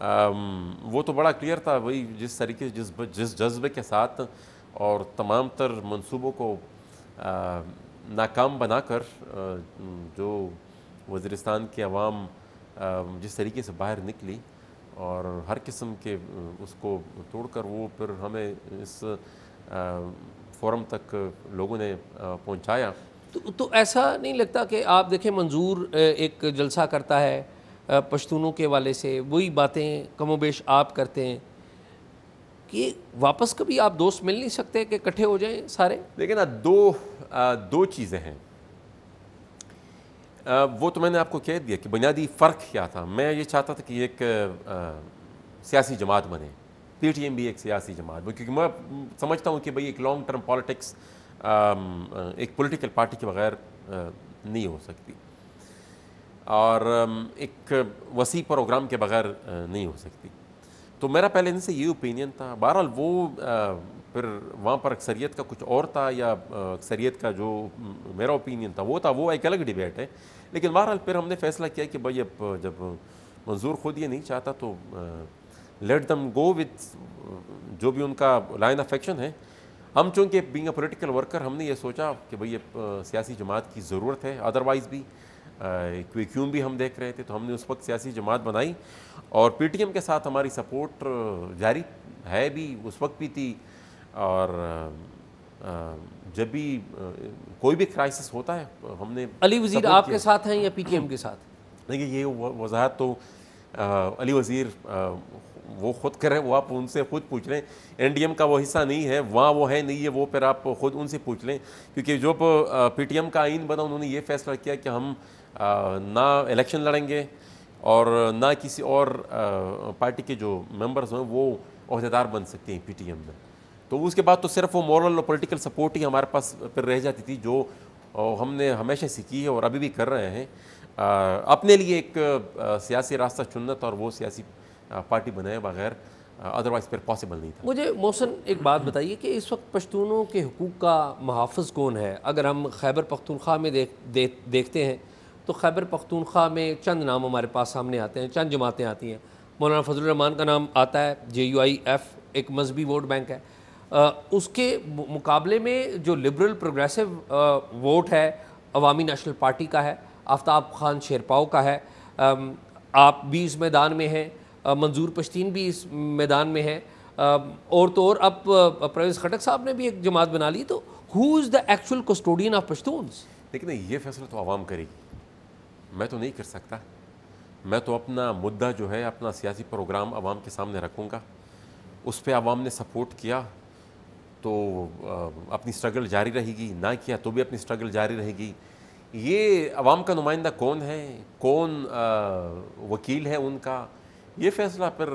वो तो बड़ा क्लियर था वही जिस तरीके जिस जिस जज्बे के साथ और तमाम तर मनसूबों को नाकाम बनाकर जो वज़ीरिस्तान के अवाम जिस तरीके से बाहर निकली और हर किस्म के उसको तोड़कर वो फिर हमें इस फोरम तक लोगों ने पहुंचाया तो, तो ऐसा नहीं लगता कि आप देखें मंजूर एक जलसा करता है पश्तूनों के वाले से वही बातें कमोबेश आप करते हैं कि वापस कभी आप दोस्त मिल नहीं सकते कि इकट्ठे हो जाएं सारे देखिए ना दो आ, दो चीज़ें हैं आ, वो तो मैंने आपको कह दिया कि बुनियादी फ़र्क क्या था मैं ये चाहता था कि एक सियासी जमात बने एम भी एक सियासी जमात बने क्योंकि मैं समझता हूँ कि भाई एक लॉन्ग टर्म पॉलिटिक्स एक पॉलिटिकल पार्टी के बगैर नहीं हो सकती और um, एक वसी प्रोग्राम के बगैर uh, नहीं हो सकती तो मेरा पहले इनसे ये ओपिनियन था बहरहाल वो uh, फिर वहाँ पर अक्सरियत का कुछ और था या uh, अक्सरियत का जो मेरा ओपिनियन था वो था वो एक अलग डिबेट है लेकिन बहरहाल फिर हमने फैसला किया कि भाई अब जब मंजूर खुद ये नहीं चाहता तो लेट दम गो विद जो भी उनका लाइन ऑफ एक्शन है हम चूँकि बींग पोलिटिकल वर्कर हमने ये सोचा कि भाई ये सियासी जमात की ज़रूरत है अदरवाइज़ भी क्यूक्यूम भी हम देख रहे थे तो हमने उस वक्त सियासी जमात बनाई और पीटीएम के साथ हमारी सपोर्ट जारी है भी उस वक्त भी थी और जब भी कोई भी क्राइसिस होता है हमने अली वजीर आपके साथ हैं या पीटीएम के साथ देखिए ये वजाहत तो आ, अली वजीर आ, वो खुद करें वो आप उनसे खुद पूछ लें एनडीएम का वो हिस्सा नहीं है वहाँ वो है नहीं है वो फिर आप खुद उनसे पूछ लें क्योंकि जो पीटीएम का आइन बना उन्होंने ये फैसला किया कि हम ना इलेक्शन लड़ेंगे और ना किसी और पार्टी के जो मेंबर्स हैं वो अहदेदार बन सकते हैं पीटीएम में तो उसके बाद तो सिर्फ वो मॉरल और पॉलिटिकल सपोर्ट ही हमारे पास फिर रह जाती थी जो हमने हमेशा सीखी है और अभी भी कर रहे हैं अपने लिए एक सियासी रास्ता चुनना था और वो सियासी पार्टी बनाए बगैर अदरवाइज फिर पॉसिबल नहीं था मुझे मोहसन एक बात बताइए कि इस वक्त पश्तूनों के हकूक़ का महाफ़ कौन है अगर हम खैबर पख्तूनख्वा में देख, देख देखते हैं तो खैबर पख्तूनख्वा में चंद नाम हमारे पास सामने आते हैं चंद जमातें आती हैं मौलाना फजलरहमान का नाम आता है जे यू आई एफ एक मजहबी वोट बैंक है आ, उसके मुकाबले में जो लिबरल प्रोग्रेसिव वोट है अवामी नेशनल पार्टी का है आफ्ताब खान शेरपाओ का है आ, आप भी इस मैदान में हैं मंजूर पश्तीन भी इस मैदान में हैं और तो और अब प्रवेश खटक साहब ने भी एक जमात बना ली तो who is the actual custodian of Pashtun देखिए ये फैसला तो आवाम करेगी मैं तो नहीं कर सकता मैं तो अपना मुद्दा जो है अपना सियासी प्रोग्राम आवाम के सामने रखूँगा उस पर आवाम ने सपोर्ट किया तो अपनी स्ट्रगल जारी रहेगी ना किया तो भी अपनी स्ट्रगल जारी रहेगी ये आवाम का नुमाइंदा कौन है कौन आ, वकील है उनका ये फैसला फिर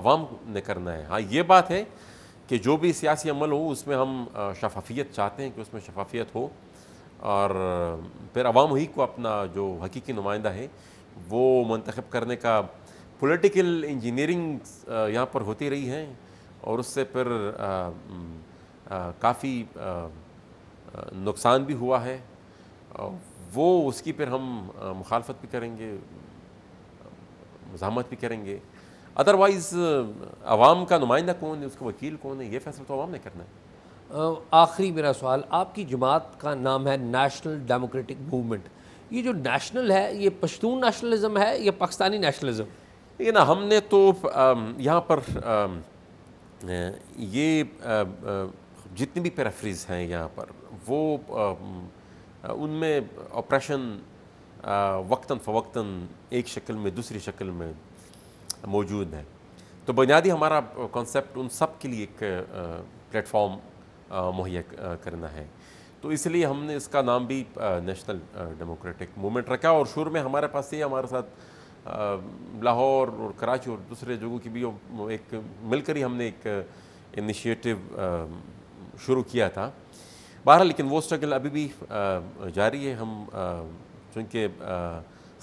आवाम ने करना है हाँ ये बात है कि जो भी सियासी अमल हो उसमें हम शफाफियत चाहते हैं कि उसमें शफाफियत हो और फिर अवाम ही को अपना जो हकीकी नुमाइंदा है वो मंतखब करने का पॉलिटिकल इंजीनियरिंग यहाँ पर होती रही है और उससे फिर काफ़ी नुकसान भी हुआ है वो उसकी फिर हम मुखालफत भी करेंगे मजामत भी करेंगे अदरवाइज़ आवाम का नुमाइंदा कौन है उसका वकील कौन है ये फैसला तो आवाम ने करना है आखिरी मेरा सवाल आपकी जमात का नाम है नेशनल डेमोक्रेटिक मूवमेंट ये जो नेशनल है ये पश्तून नेशनलिज्म है या पाकिस्तानी नेशनलिज्म लेकिन ना हमने तो यहाँ पर ये जितनी भी पैराफ्रीज हैं यहाँ पर वो उनमें ऑपरेशन वक्ता फ़वक्ता एक शक्ल में दूसरी शक्ल में मौजूद है तो बुनियादी हमारा कॉन्सेप्ट उन सब के लिए एक प्लेटफॉर्म मुहैया करना है तो इसलिए हमने इसका नाम भी नेशनल डेमोक्रेटिक मूवमेंट रखा और शुरू में हमारे पास ये हमारे साथ लाहौर और कराची और दूसरे जगहों की भी एक मिलकर ही हमने एक इनिशिएटिव शुरू किया था बहरहाल लेकिन वो स्ट्रगल अभी भी जारी है हम चूँकि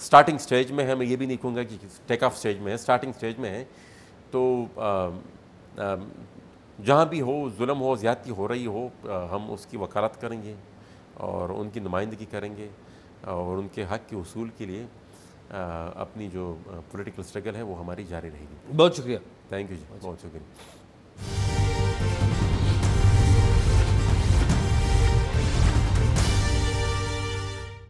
स्टार्टिंग स्टेज में है मैं ये भी नहीं कहूँगा कि टेक ऑफ स्टेज में है स्टार्टिंग स्टेज में है तो जहाँ भी हो जुल्म हो ज़्यादती हो रही हो हम उसकी वकालत करेंगे और उनकी नुमाइंदगी करेंगे और उनके हक़ के असूल के लिए अपनी जो पॉलिटिकल स्ट्रगल है वो हमारी जारी रहेगी बहुत शुक्रिया थैंक यू जी बहुत शुक्रिया